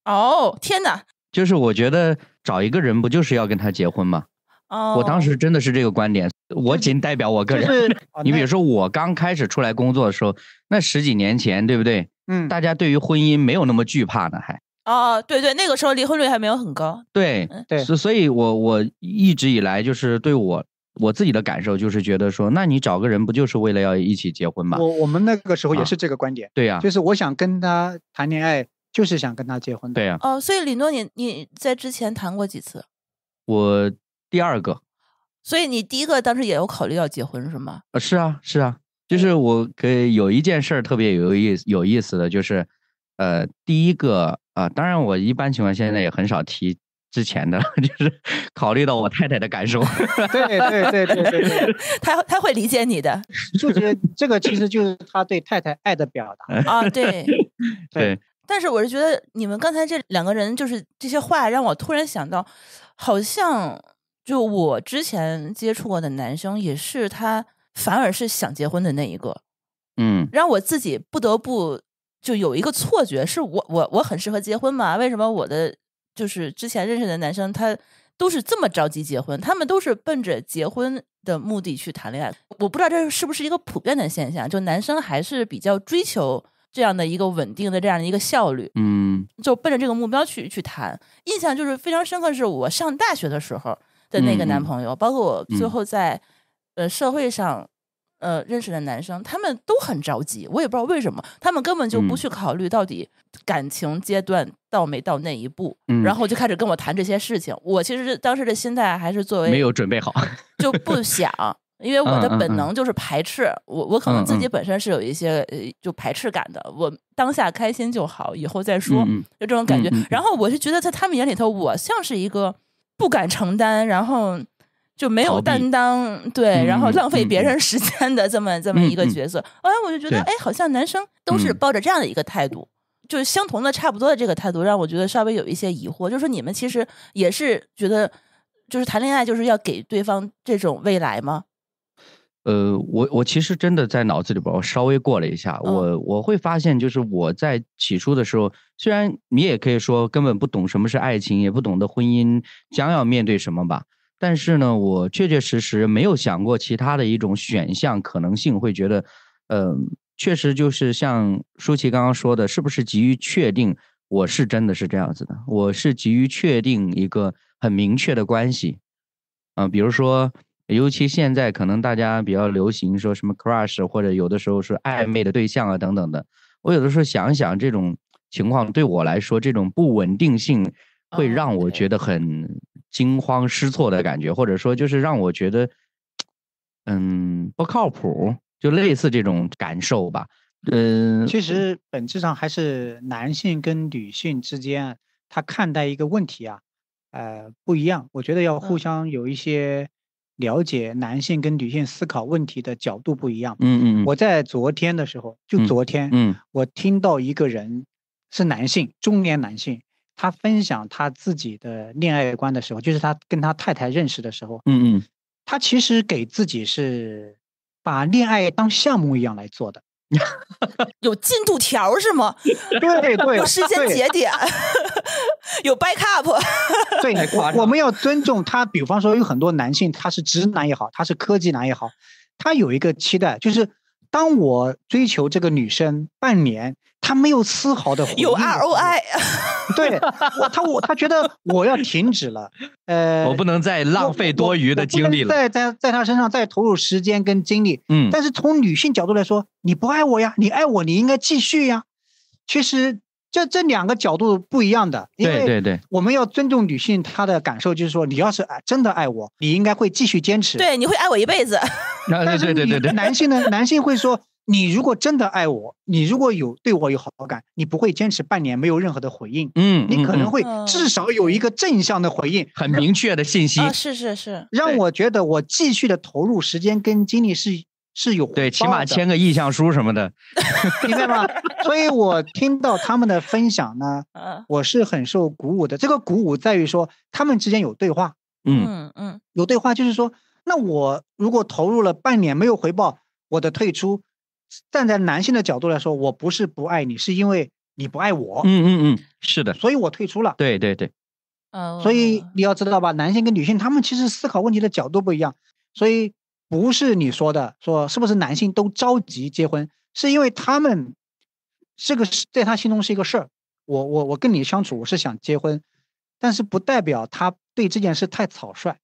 哦，天哪！就是我觉得找一个人不就是要跟他结婚吗？哦，我当时真的是这个观点，我仅代表我个人。你比如说我刚开始出来工作的时候，那十几年前对不对？嗯，大家对于婚姻没有那么惧怕呢，还。哦，对对，那个时候离婚率还没有很高。对对，所所以我我一直以来就是对我我自己的感受就是觉得说，那你找个人不就是为了要一起结婚吗？我我们那个时候也是这个观点。对呀，就是我想跟他谈恋爱，就是想跟他结婚的。对呀。哦，所以李诺，你你在之前谈过几次？我第二个。所以你第一个当时也有考虑要结婚是吗？啊，是啊，是啊，就是我给有一件事儿特别有意思，有意思的就是，呃，第一个。啊，当然，我一般情况现在也很少提之前的，就是考虑到我太太的感受。对对对对对，他他 会理解你的。就这这个其实就是他对太太爱的表达啊。对对。但是我是觉得你们刚才这两个人就是这些话让我突然想到，好像就我之前接触过的男生也是他反而是想结婚的那一个。嗯。让我自己不得不。就有一个错觉，是我我我很适合结婚嘛？为什么我的就是之前认识的男生他都是这么着急结婚？他们都是奔着结婚的目的去谈恋爱。我不知道这是不是一个普遍的现象？就男生还是比较追求这样的一个稳定的这样的一个效率，嗯，就奔着这个目标去去谈。印象就是非常深刻，是我上大学的时候的那个男朋友，包括我最后在呃社会上。呃，认识的男生，他们都很着急，我也不知道为什么，他们根本就不去考虑到底感情阶段到没到那一步，然后就开始跟我谈这些事情。我其实当时的心态还是作为没有准备好，就不想，因为我的本能就是排斥，我我可能自己本身是有一些呃就排斥感的，我当下开心就好，以后再说，就这种感觉。然后我是觉得在他们眼里头，我像是一个不敢承担，然后。就没有担当，对，然后浪费别人时间的这么这么一个角色，哎，我就觉得，哎，好像男生都是抱着这样的一个态度，就是相同的、差不多的这个态度，让我觉得稍微有一些疑惑。就是你们其实也是觉得，就是谈恋爱就是要给对方这种未来吗？呃，我我其实真的在脑子里边，我稍微过了一下，我我会发现，就是我在起初的时候，虽然你也可以说根本不懂什么是爱情，也不懂得婚姻将要面对什么吧。但是呢，我确确实实没有想过其他的一种选项可能性，会觉得，嗯，确实就是像舒淇刚刚说的，是不是急于确定我是真的是这样子的？我是急于确定一个很明确的关系，呃，比如说，尤其现在可能大家比较流行说什么 crush 或者有的时候是暧昧的对象啊等等的，我有的时候想想这种情况对我来说，这种不稳定性会让我觉得很。惊慌失措的感觉，或者说就是让我觉得，嗯，不靠谱，就类似这种感受吧。嗯，其实本质上还是男性跟女性之间，他看待一个问题啊，呃，不一样。我觉得要互相有一些了解，男性跟女性思考问题的角度不一样。嗯嗯嗯。我在昨天的时候，就昨天，嗯，我听到一个人是男性，中年男性。他分享他自己的恋爱观的时候，就是他跟他太太认识的时候，嗯嗯，他其实给自己是把恋爱当项目一样来做的，有进度条是吗？对对，有时间节点，有 backup，对，我们要尊重他。比方说，有很多男性，他是直男也好，他是科技男也好，他有一个期待，就是当我追求这个女生半年。他没有丝毫的有 ROI，对我，他我他觉得我要停止了，呃，我不能再浪费多余的精力了，在在在他身上再投入时间跟精力，嗯，但是从女性角度来说，你不爱我呀，你爱我，你应该继续呀。其实这这两个角度不一样的，对对对，我们要尊重女性她的感受，就是说，你要是爱真的爱我，你应该会继续坚持，对，你会爱我一辈子。对对对对对，男性呢？男性会说。你如果真的爱我，你如果有对我有好感，你不会坚持半年没有任何的回应，嗯，你可能会至少有一个正向的回应，很明确的信息，是是是，让我觉得我继续的投入时间跟精力是是有对，起码签个意向书什么的，明白吗？所以我听到他们的分享呢，我是很受鼓舞的。这个鼓舞在于说他们之间有对话，嗯嗯，有对话就是说，那我如果投入了半年没有回报，我的退出。站在男性的角度来说，我不是不爱你，是因为你不爱我。嗯嗯嗯，是的，所以我退出了。对对对，嗯。所以你要知道吧，男性跟女性他们其实思考问题的角度不一样，所以不是你说的说是不是男性都着急结婚，是因为他们这个是在他心中是一个事儿。我我我跟你相处，我是想结婚，但是不代表他对这件事太草率。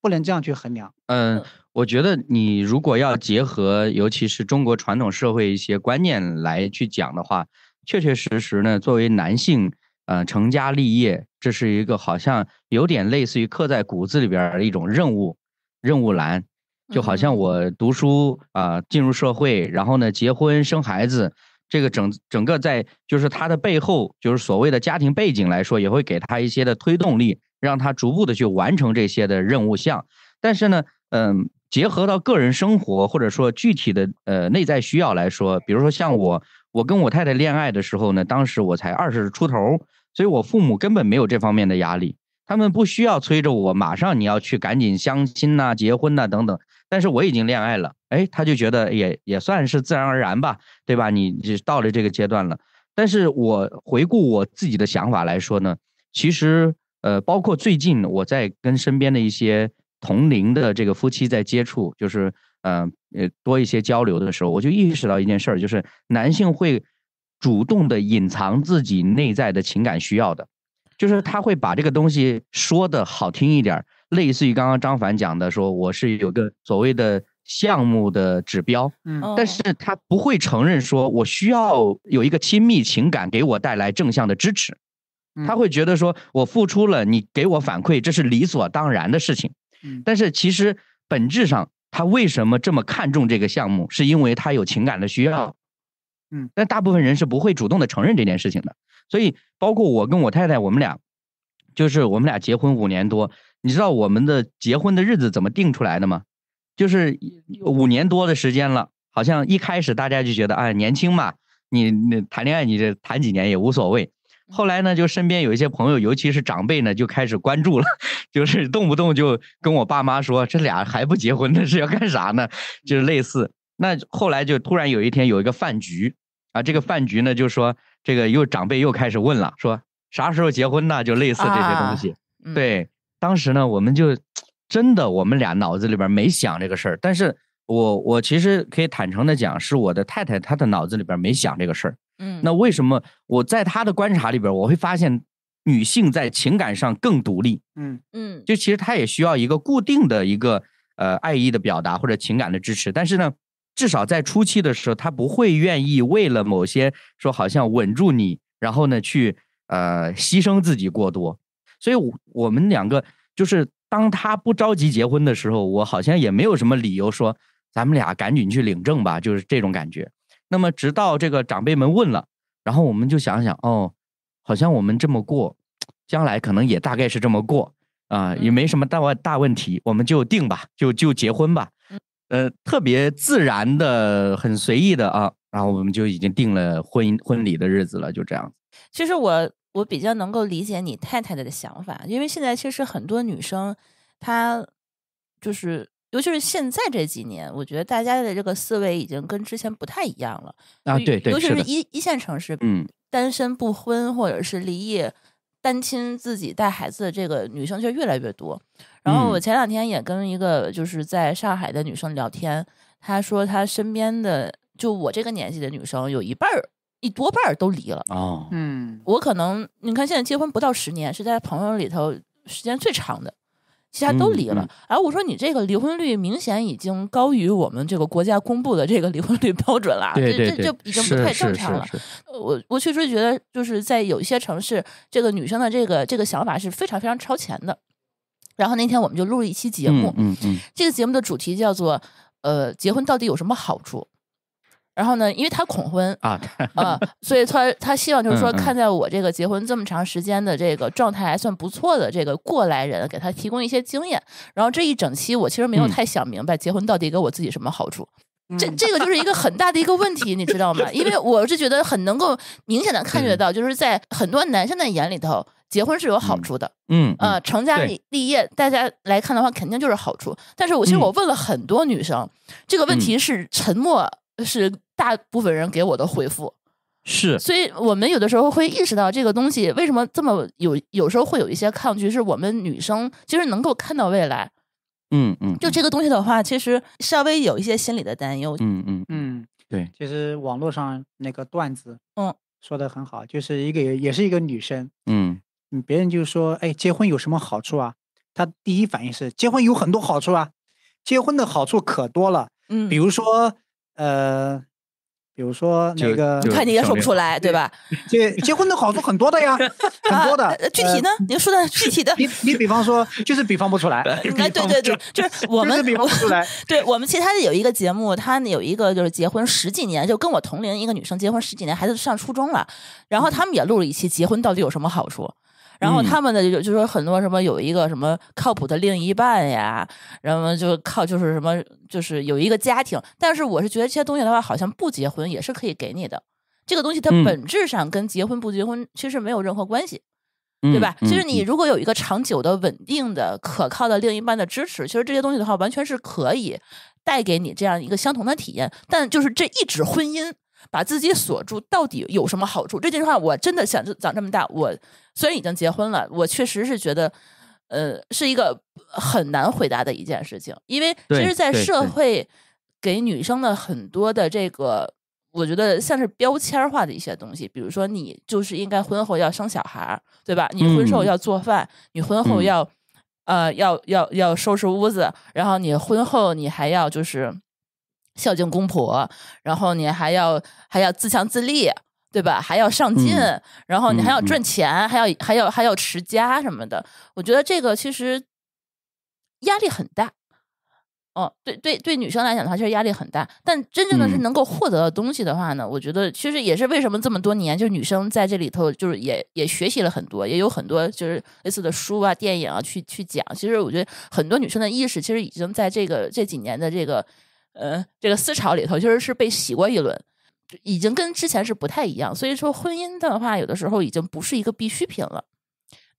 不能这样去衡量。嗯，我觉得你如果要结合，尤其是中国传统社会一些观念来去讲的话，确确实实呢，作为男性，呃，成家立业，这是一个好像有点类似于刻在骨子里边的一种任务任务栏，就好像我读书啊，进入社会，然后呢，结婚生孩子，这个整整个在就是他的背后，就是所谓的家庭背景来说，也会给他一些的推动力。让他逐步的去完成这些的任务项，但是呢，嗯，结合到个人生活或者说具体的呃内在需要来说，比如说像我，我跟我太太恋爱的时候呢，当时我才二十出头，所以我父母根本没有这方面的压力，他们不需要催着我马上你要去赶紧相亲呐、结婚呐等等。但是我已经恋爱了，哎，他就觉得也也算是自然而然吧，对吧？你就到了这个阶段了。但是我回顾我自己的想法来说呢，其实。呃，包括最近我在跟身边的一些同龄的这个夫妻在接触，就是呃呃，多一些交流的时候，我就意识到一件事儿，就是男性会主动的隐藏自己内在的情感需要的，就是他会把这个东西说的好听一点儿，类似于刚刚张凡讲的，说我是有个所谓的项目的指标，嗯，但是他不会承认说我需要有一个亲密情感给我带来正向的支持。他会觉得说，我付出了，你给我反馈，这是理所当然的事情。但是其实本质上，他为什么这么看重这个项目，是因为他有情感的需要。嗯，但大部分人是不会主动的承认这件事情的。所以，包括我跟我太太，我们俩就是我们俩结婚五年多，你知道我们的结婚的日子怎么定出来的吗？就是五年多的时间了，好像一开始大家就觉得，哎，年轻嘛，你你谈恋爱，你这谈几年也无所谓。后来呢，就身边有一些朋友，尤其是长辈呢，就开始关注了，就是动不动就跟我爸妈说，这俩还不结婚的是要干啥呢？就是类似。那后来就突然有一天有一个饭局，啊，这个饭局呢，就说这个又长辈又开始问了，说啥时候结婚呢？就类似这些东西。对，当时呢，我们就真的我们俩脑子里边没想这个事儿，但是我我其实可以坦诚的讲，是我的太太她的脑子里边没想这个事儿。嗯，那为什么我在他的观察里边，我会发现女性在情感上更独立？嗯嗯，就其实她也需要一个固定的一个呃爱意的表达或者情感的支持，但是呢，至少在初期的时候，她不会愿意为了某些说好像稳住你，然后呢去呃牺牲自己过多。所以，我们两个就是当他不着急结婚的时候，我好像也没有什么理由说咱们俩赶紧去领证吧，就是这种感觉。那么，直到这个长辈们问了，然后我们就想想，哦，好像我们这么过，将来可能也大概是这么过啊，也没什么大大问题，我们就定吧，就就结婚吧，呃，特别自然的，很随意的啊，然后我们就已经定了婚婚礼的日子了，就这样。其实我我比较能够理解你太太的想法，因为现在其实很多女生她就是。尤其是现在这几年，我觉得大家的这个思维已经跟之前不太一样了啊。对对，尤其是一一线城市，嗯，单身不婚或者是离异、单亲自己带孩子的这个女生就越来越多。然后我前两天也跟一个就是在上海的女生聊天，她说她身边的就我这个年纪的女生，有一半儿、一多半儿都离了啊。嗯，我可能你看现在结婚不到十年，是在朋友里头时间最长的。其他都离了，哎，我说你这个离婚率明显已经高于我们这个国家公布的这个离婚率标准了，这这这已经不太正常了。我我确实觉得就是在有一些城市，这个女生的这个这个想法是非常非常超前的。然后那天我们就录了一期节目，嗯嗯，这个节目的主题叫做呃，结婚到底有什么好处？然后呢？因为他恐婚啊，呃，所以他他希望就是说，看在我这个结婚这么长时间的这个状态还算不错的这个过来人，给他提供一些经验。然后这一整期我其实没有太想明白，结婚到底给我自己什么好处？这这个就是一个很大的一个问题，你知道吗？因为我是觉得很能够明显的看得到，就是在很多男生的眼里头，结婚是有好处的。嗯呃，成家立立业，大家来看的话，肯定就是好处。但是我其实我问了很多女生，这个问题是沉默是。大部分人给我的回复是，所以我们有的时候会意识到这个东西为什么这么有，有时候会有一些抗拒，是我们女生其实能够看到未来，嗯嗯，就这个东西的话，其实稍微有一些心理的担忧，嗯嗯嗯，对，其实网络上那个段子，嗯，说的很好，就是一个也是一个女生，嗯嗯，别人就说，哎，结婚有什么好处啊？她第一反应是，结婚有很多好处啊，结婚的好处可多了，嗯，比如说，呃。比如说，那个看你也说不出来，对吧？结结婚的好处很多的呀，很多的。具体呢？您说的具体的？你你比方说，就是比方不出来。哎，对对对，就是我们比方不出来。对我们其他的有一个节目，他有一个就是结婚十几年，就跟我同龄一个女生结婚十几年，孩子上初中了，然后他们也录了一期，结婚到底有什么好处？然后他们的就就说很多什么有一个什么靠谱的另一半呀，然后就靠就是什么就是有一个家庭，但是我是觉得这些东西的话，好像不结婚也是可以给你的。这个东西它本质上跟结婚不结婚其实没有任何关系，对吧？其实你如果有一个长久的、稳定的、可靠的另一半的支持，其实这些东西的话，完全是可以带给你这样一个相同的体验。但就是这一纸婚姻。把自己锁住，到底有什么好处？这句话我真的想长这么大。我虽然已经结婚了，我确实是觉得，呃，是一个很难回答的一件事情。因为其实，在社会给女生的很多的这个，我觉得像是标签化的一些东西，比如说你就是应该婚后要生小孩，对吧？你婚后要做饭，你婚后要呃要要要收拾屋子，然后你婚后你还要就是。孝敬公婆，然后你还要还要自强自立，对吧？还要上进，然后你还要赚钱，还要还要还要持家什么的。我觉得这个其实压力很大。哦，对对对，女生来讲的话，确实压力很大。但真正的是能够获得的东西的话呢，我觉得其实也是为什么这么多年，就是女生在这里头，就是也也学习了很多，也有很多就是类似的书啊、电影啊去去讲。其实我觉得很多女生的意识，其实已经在这个这几年的这个。嗯，这个思潮里头其实是被洗过一轮，已经跟之前是不太一样。所以说，婚姻的话，有的时候已经不是一个必需品了。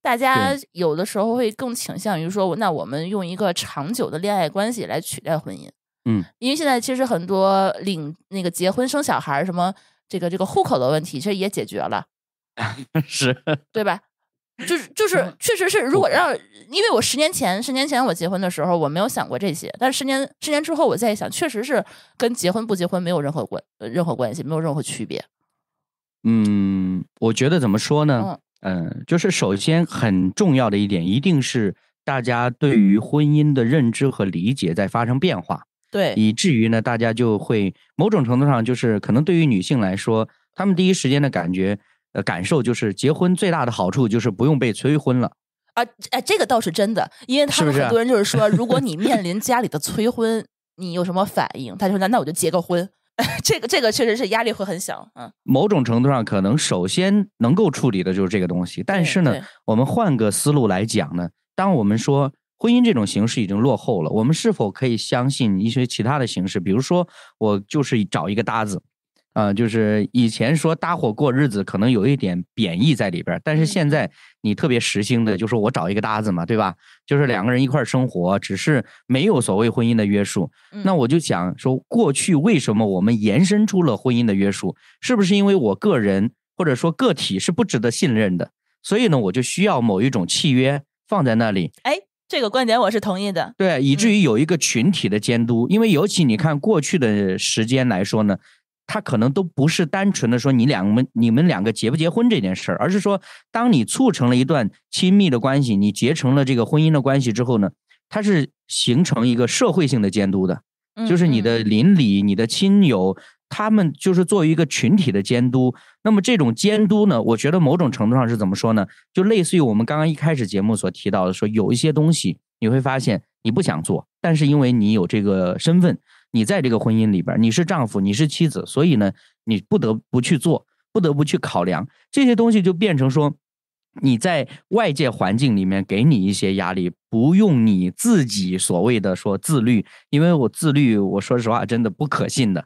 大家有的时候会更倾向于说，那我们用一个长久的恋爱关系来取代婚姻。嗯，因为现在其实很多领那个结婚生小孩什么，这个这个户口的问题其实也解决了，是，对吧？就是确实，是如果让，因为我十年前十年前我结婚的时候，我没有想过这些。但是十年十年之后，我再一想，确实是跟结婚不结婚没有任何关，任何关系，没有任何区别。嗯，我觉得怎么说呢？嗯，就是首先很重要的一点，一定是大家对于婚姻的认知和理解在发生变化。对，以至于呢，大家就会某种程度上，就是可能对于女性来说，她们第一时间的感觉。呃，感受就是结婚最大的好处就是不用被催婚了啊！哎，这个倒是真的，因为他们很多人就是说，如果 你面临家里的催婚，你有什么反应？他就说，那那我就结个婚。这个这个确实是压力会很小，嗯。某种程度上，可能首先能够处理的就是这个东西。但是呢，我们换个思路来讲呢，当我们说婚姻这种形式已经落后了，我们是否可以相信一些其他的形式？比如说，我就是找一个搭子。呃，就是以前说搭伙过日子，可能有一点贬义在里边儿，但是现在你特别实心的，就说我找一个搭子嘛，对吧？就是两个人一块生活，只是没有所谓婚姻的约束。那我就想说，过去为什么我们延伸出了婚姻的约束？是不是因为我个人或者说个体是不值得信任的？所以呢，我就需要某一种契约放在那里。哎，这个观点我是同意的。对，以至于有一个群体的监督，因为尤其你看过去的时间来说呢。他可能都不是单纯的说你两个你们两个结不结婚这件事儿，而是说当你促成了一段亲密的关系，你结成了这个婚姻的关系之后呢，它是形成一个社会性的监督的，就是你的邻里、你的亲友，他们就是作为一个群体的监督。那么这种监督呢，我觉得某种程度上是怎么说呢？就类似于我们刚刚一开始节目所提到的，说有一些东西你会发现你不想做，但是因为你有这个身份。你在这个婚姻里边，你是丈夫，你是妻子，所以呢，你不得不去做，不得不去考量这些东西，就变成说，你在外界环境里面给你一些压力，不用你自己所谓的说自律，因为我自律，我说实话真的不可信的。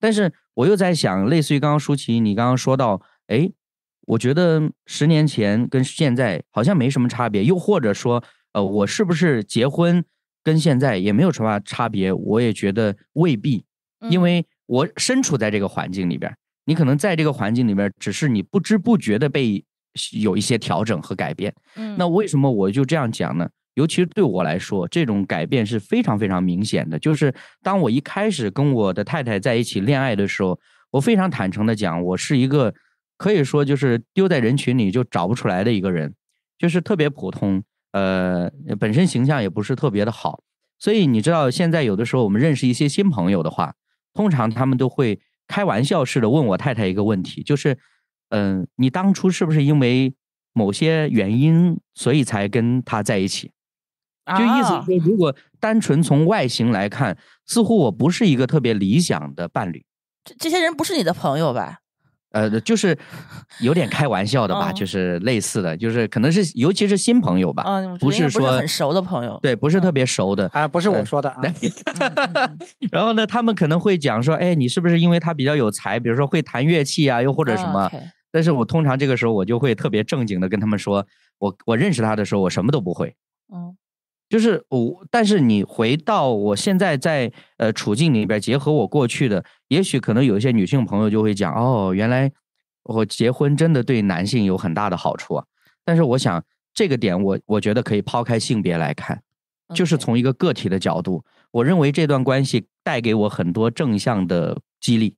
但是我又在想，类似于刚刚舒淇你刚刚说到，哎，我觉得十年前跟现在好像没什么差别，又或者说，呃，我是不是结婚？跟现在也没有什么差别，我也觉得未必，因为我身处在这个环境里边你可能在这个环境里边只是你不知不觉的被有一些调整和改变。那为什么我就这样讲呢？尤其是对我来说，这种改变是非常非常明显的。就是当我一开始跟我的太太在一起恋爱的时候，我非常坦诚的讲，我是一个可以说就是丢在人群里就找不出来的一个人，就是特别普通。呃，本身形象也不是特别的好，所以你知道，现在有的时候我们认识一些新朋友的话，通常他们都会开玩笑似的问我太太一个问题，就是，嗯，你当初是不是因为某些原因，所以才跟他在一起？就意思说，如果单纯从外形来看，似乎我不是一个特别理想的伴侣。这这些人不是你的朋友吧？呃，就是有点开玩笑的吧，就是类似的，就是可能是尤其是新朋友吧，不是说很熟的朋友，对，不是特别熟的啊，不是我说的 然后呢，他们可能会讲说，哎，你是不是因为他比较有才，比如说会弹乐器啊，又或者什么？但是我通常这个时候我就会特别正经的跟他们说，我我认识他的时候，我什么都不会。嗯。就是我，但是你回到我现在在呃处境里边，结合我过去的，也许可能有一些女性朋友就会讲哦，原来我结婚真的对男性有很大的好处啊。但是我想这个点，我我觉得可以抛开性别来看，就是从一个个体的角度，我认为这段关系带给我很多正向的激励，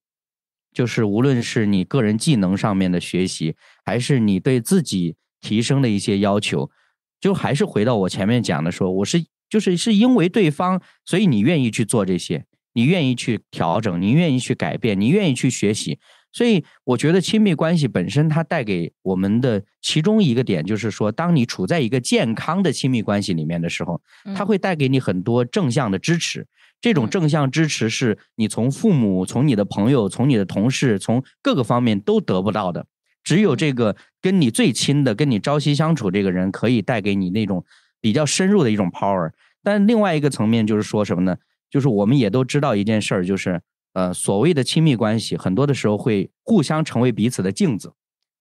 就是无论是你个人技能上面的学习，还是你对自己提升的一些要求。就还是回到我前面讲的说，我是就是是因为对方，所以你愿意去做这些，你愿意去调整，你愿意去改变，你愿意去学习。所以我觉得亲密关系本身它带给我们的其中一个点，就是说，当你处在一个健康的亲密关系里面的时候，它会带给你很多正向的支持。这种正向支持是你从父母、从你的朋友、从你的同事、从各个方面都得不到的。只有这个跟你最亲的、跟你朝夕相处这个人，可以带给你那种比较深入的一种 power。但另外一个层面就是说什么呢？就是我们也都知道一件事儿，就是呃，所谓的亲密关系，很多的时候会互相成为彼此的镜子，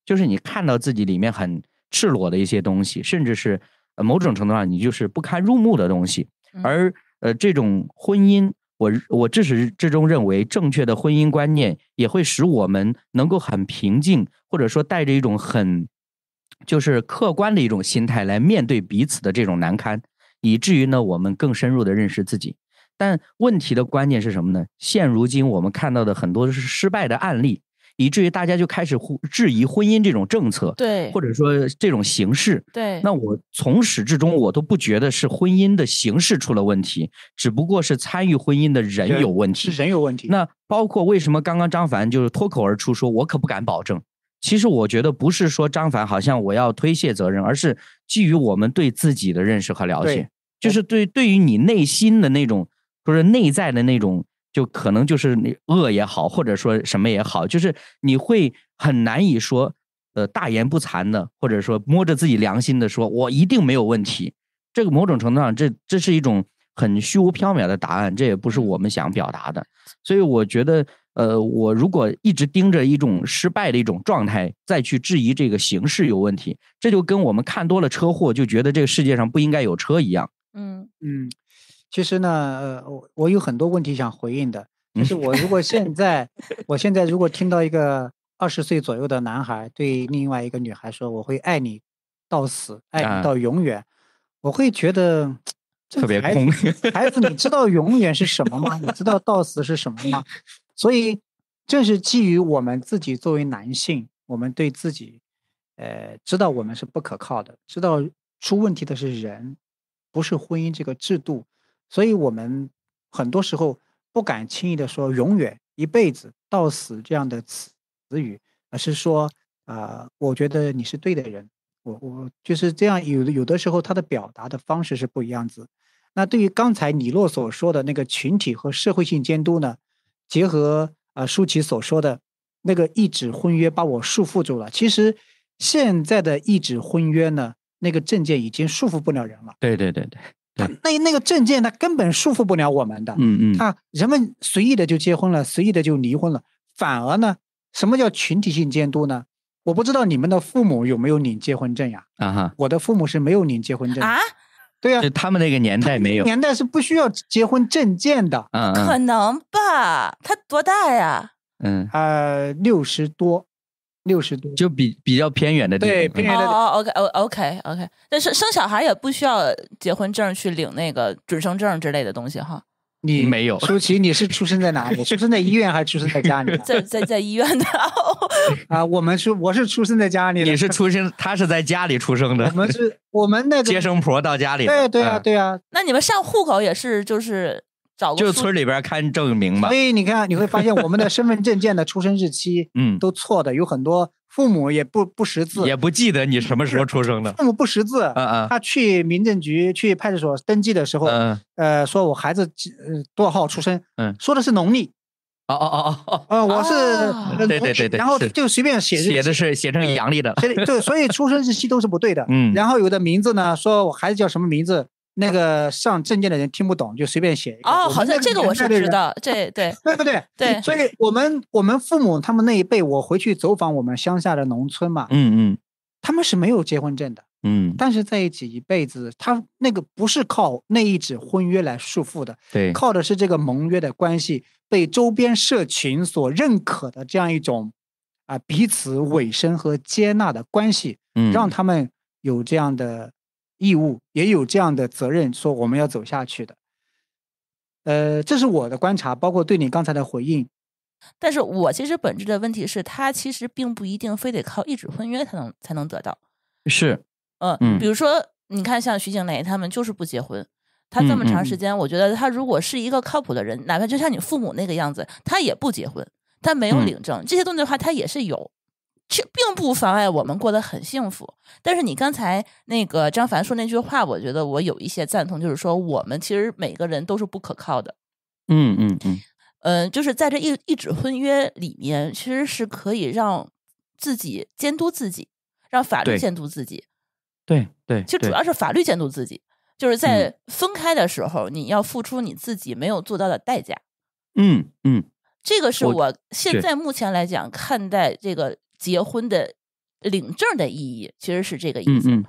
就是你看到自己里面很赤裸的一些东西，甚至是某种程度上你就是不堪入目的东西。而呃，这种婚姻。我我至始至终认为，正确的婚姻观念也会使我们能够很平静，或者说带着一种很就是客观的一种心态来面对彼此的这种难堪，以至于呢，我们更深入的认识自己。但问题的关键是什么呢？现如今我们看到的很多是失败的案例。以至于大家就开始质疑婚姻这种政策，对，或者说这种形式，对。那我从始至终我都不觉得是婚姻的形式出了问题，只不过是参与婚姻的人有问题，是人有问题。那包括为什么刚刚张凡就是脱口而出说“我可不敢保证”，其实我觉得不是说张凡好像我要推卸责任，而是基于我们对自己的认识和了解，就是对对于你内心的那种，就是内在的那种。就可能就是你恶也好，或者说什么也好，就是你会很难以说，呃，大言不惭的，或者说摸着自己良心的说，我一定没有问题。这个某种程度上，这这是一种很虚无缥缈的答案，这也不是我们想表达的。所以我觉得，呃，我如果一直盯着一种失败的一种状态，再去质疑这个形式有问题，这就跟我们看多了车祸，就觉得这个世界上不应该有车一样。嗯嗯。其实呢，呃，我我有很多问题想回应的。就是我如果现在，我现在如果听到一个二十岁左右的男孩对另外一个女孩说：“我会爱你到死，爱你到永远”，我会觉得特别空。孩子，你知道“永远”是什么吗？你知道“到死”是什么吗？所以，正是基于我们自己作为男性，我们对自己，呃，知道我们是不可靠的，知道出问题的是人，不是婚姻这个制度。所以，我们很多时候不敢轻易的说“永远、一辈子、到死”这样的词词语，而是说啊，我觉得你是对的人。我我就是这样，有有的时候他的表达的方式是不一样子。那对于刚才李洛所说的那个群体和社会性监督呢？结合啊，舒淇所说的那个一纸婚约把我束缚住了。其实，现在的“一纸婚约”呢，那个证件已经束缚不了人了。对对对对。他那那个证件，他根本束缚不了我们的。嗯嗯，他人们随意的就结婚了，随意的就离婚了。反而呢，什么叫群体性监督呢？我不知道你们的父母有没有领结婚证呀？啊哈，我的父母是没有领结婚证啊。对啊，他们那个年代没有，年代是不需要结婚证件的。嗯，可能吧？他多大呀？嗯，呃，六十多。六十多，就比比较偏远的地方。对，偏远的。哦，OK，OK，OK。但是生小孩也不需要结婚证去领那个准生证之类的东西哈。你没有？舒淇，你是出生在哪里？出生在医院还是出生在家里？在在在医院的。啊，我们是我是出生在家里。你是出生，他是在家里出生的。我们是，我们那接生婆到家里。对对啊，对啊。那你们上户口也是就是。就村里边看证明吧。所以你看，你会发现我们的身份证件的出生日期，嗯，都错的，有很多父母也不不识字，也不记得你什么时候出生的。父母不识字，嗯嗯，他去民政局、去派出所登记的时候，嗯嗯，呃，说我孩子几呃多少号出生，嗯，说的是农历。哦哦哦哦，哦！我是对对对对，然后就随便写写的是写成阳历的，对，所以出生日期都是不对的，嗯，然后有的名字呢，说我孩子叫什么名字。那个上证件的人听不懂，就随便写一个。哦，好像这个我是知道，这对，对不对？对，所以我们我们父母他们那一辈，我回去走访我们乡下的农村嘛，嗯嗯，他们是没有结婚证的，嗯，但是在一起一辈子，他那个不是靠那一纸婚约来束缚的，对，靠的是这个盟约的关系，被周边社群所认可的这样一种啊彼此委身和接纳的关系，嗯，让他们有这样的。义务也有这样的责任，说我们要走下去的。呃，这是我的观察，包括对你刚才的回应。但是我其实本质的问题是他其实并不一定非得靠一纸婚约才能才能得到。是，嗯，比如说，你看，像徐静蕾他们就是不结婚，他这么长时间，我觉得他如果是一个靠谱的人，哪怕就像你父母那个样子，他也不结婚，他没有领证，这些东西的话，他也是有。实并不妨碍我们过得很幸福，但是你刚才那个张凡说那句话，我觉得我有一些赞同，就是说我们其实每个人都是不可靠的。嗯嗯嗯，嗯，就是在这一一纸婚约里面，其实是可以让自己监督自己，让法律监督自己。对对，就主要是法律监督自己，就是在分开的时候，你要付出你自己没有做到的代价。嗯嗯，这个是我现在目前来讲看待这个。结婚的领证的意义其实是这个意思。嗯嗯，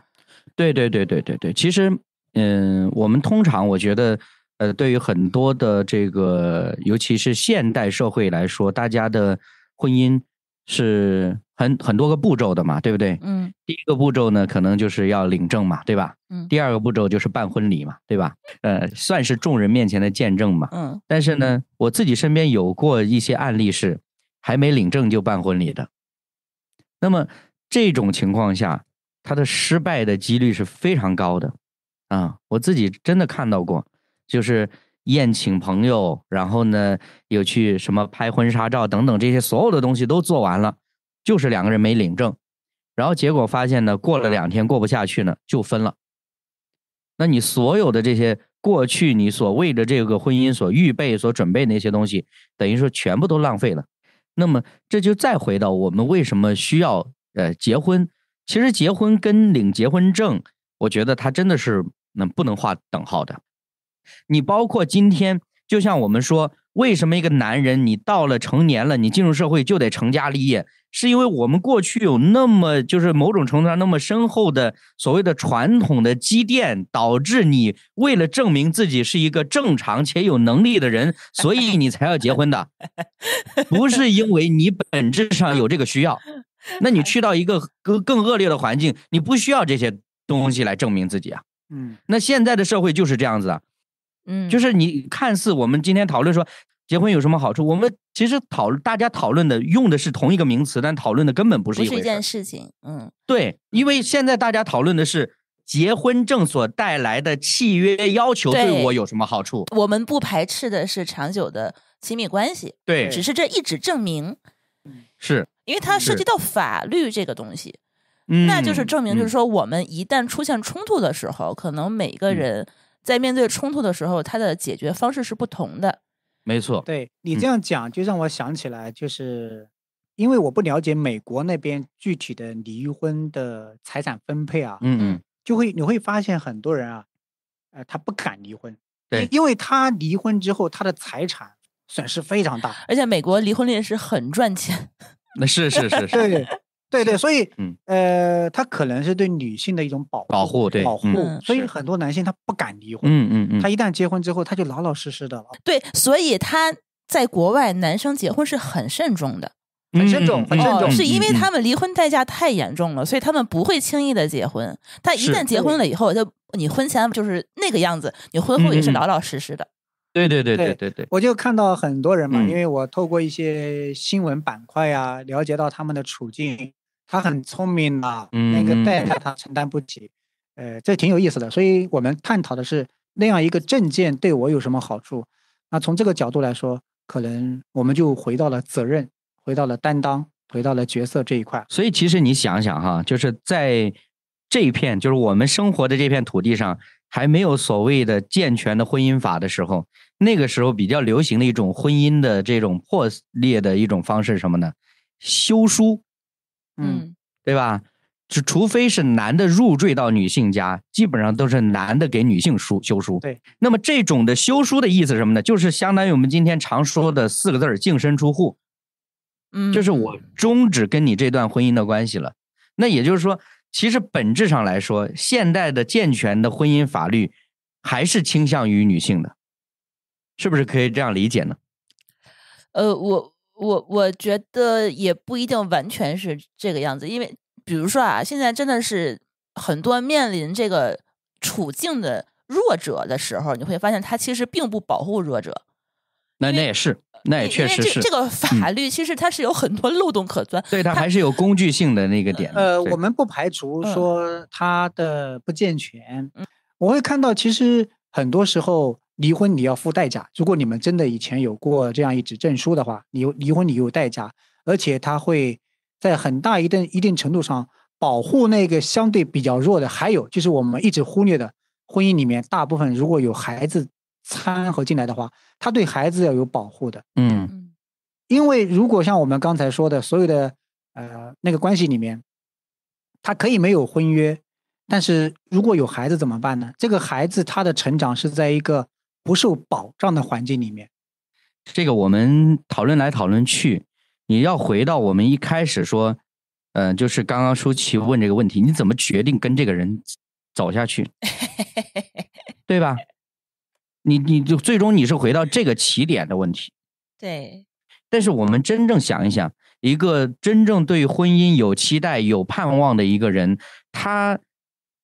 对对对对对对。其实，嗯，我们通常我觉得，呃，对于很多的这个，尤其是现代社会来说，大家的婚姻是很很多个步骤的嘛，对不对？嗯。第一个步骤呢，可能就是要领证嘛，对吧？嗯。第二个步骤就是办婚礼嘛，对吧？呃，算是众人面前的见证嘛。嗯。但是呢，我自己身边有过一些案例是还没领证就办婚礼的。那么，这种情况下，他的失败的几率是非常高的，啊，我自己真的看到过，就是宴请朋友，然后呢，又去什么拍婚纱照等等，这些所有的东西都做完了，就是两个人没领证，然后结果发现呢，过了两天过不下去呢，就分了。那你所有的这些过去你所为的这个婚姻所预备、所准备那些东西，等于说全部都浪费了。那么，这就再回到我们为什么需要呃结婚？其实结婚跟领结婚证，我觉得它真的是那不能划等号的。你包括今天，就像我们说。为什么一个男人你到了成年了，你进入社会就得成家立业？是因为我们过去有那么就是某种程度上那么深厚的所谓的传统的积淀，导致你为了证明自己是一个正常且有能力的人，所以你才要结婚的，不是因为你本质上有这个需要。那你去到一个更更恶劣的环境，你不需要这些东西来证明自己啊。嗯，那现在的社会就是这样子啊。嗯，就是你看似我们今天讨论说结婚有什么好处，我们其实讨大家讨论的用的是同一个名词，但讨论的根本不是不是一件事情。嗯，对，因为现在大家讨论的是结婚证所带来的契约要求对我有什么好处。我们不排斥的是长久的亲密关系，对，只是这一纸证明，是因为它涉及到法律这个东西，嗯，那就是证明就是说我们一旦出现冲突的时候，可能每个人。在面对冲突的时候，他的解决方式是不同的。没错，对你这样讲，就让我想起来，就是因为我不了解美国那边具体的离婚的财产分配啊，嗯嗯，就会你会发现很多人啊，呃，他不敢离婚，对，因为他离婚之后，他的财产损失非常大，而且美国离婚律师很赚钱，那是是是，对。对对，所以，嗯，呃，他可能是对女性的一种保护，保护，保护。所以很多男性他不敢离婚，嗯嗯嗯。他一旦结婚之后，他就老老实实的。了。对，所以他在国外，男生结婚是很慎重的，很慎重，很慎重，是因为他们离婚代价太严重了，所以他们不会轻易的结婚。但一旦结婚了以后，就你婚前就是那个样子，你婚后也是老老实实的。对对对对对对，我就看到很多人嘛，因为我透过一些新闻板块啊，了解到他们的处境。他很聪明呐，那个代价他承担不起。呃，这挺有意思的。所以我们探讨的是那样一个证件对我有什么好处？那从这个角度来说，可能我们就回到了责任，回到了担当，回到了角色这一块。所以其实你想想哈，就是在这一片，就是我们生活的这片土地上，还没有所谓的健全的婚姻法的时候。那个时候比较流行的一种婚姻的这种破裂的一种方式什么呢？休书，嗯，对吧？是，除非是男的入赘到女性家，基本上都是男的给女性书休书。对。那么这种的休书的意思什么呢？就是相当于我们今天常说的四个字儿：净身出户。嗯。就是我终止跟你这段婚姻的关系了。那也就是说，其实本质上来说，现代的健全的婚姻法律还是倾向于女性的。是不是可以这样理解呢？呃，我我我觉得也不一定完全是这个样子，因为比如说啊，现在真的是很多面临这个处境的弱者的时候，你会发现他其实并不保护弱者。那那也是，那也确实是这个法律其实它是有很多漏洞可钻，对它还是有工具性的那个点。呃，我们不排除说它的不健全。我会看到，其实很多时候。离婚你要付代价。如果你们真的以前有过这样一纸证书的话，你离婚你有代价，而且他会在很大一定一定程度上保护那个相对比较弱的。还有就是我们一直忽略的婚姻里面，大部分如果有孩子掺和进来的话，他对孩子要有保护的。嗯，因为如果像我们刚才说的，所有的呃那个关系里面，他可以没有婚约，但是如果有孩子怎么办呢？这个孩子他的成长是在一个。不受保障的环境里面，这个我们讨论来讨论去，你要回到我们一开始说，嗯，就是刚刚舒淇问这个问题，你怎么决定跟这个人走下去，对吧？你你就最终你是回到这个起点的问题，对。但是我们真正想一想，一个真正对婚姻有期待、有盼望的一个人，他。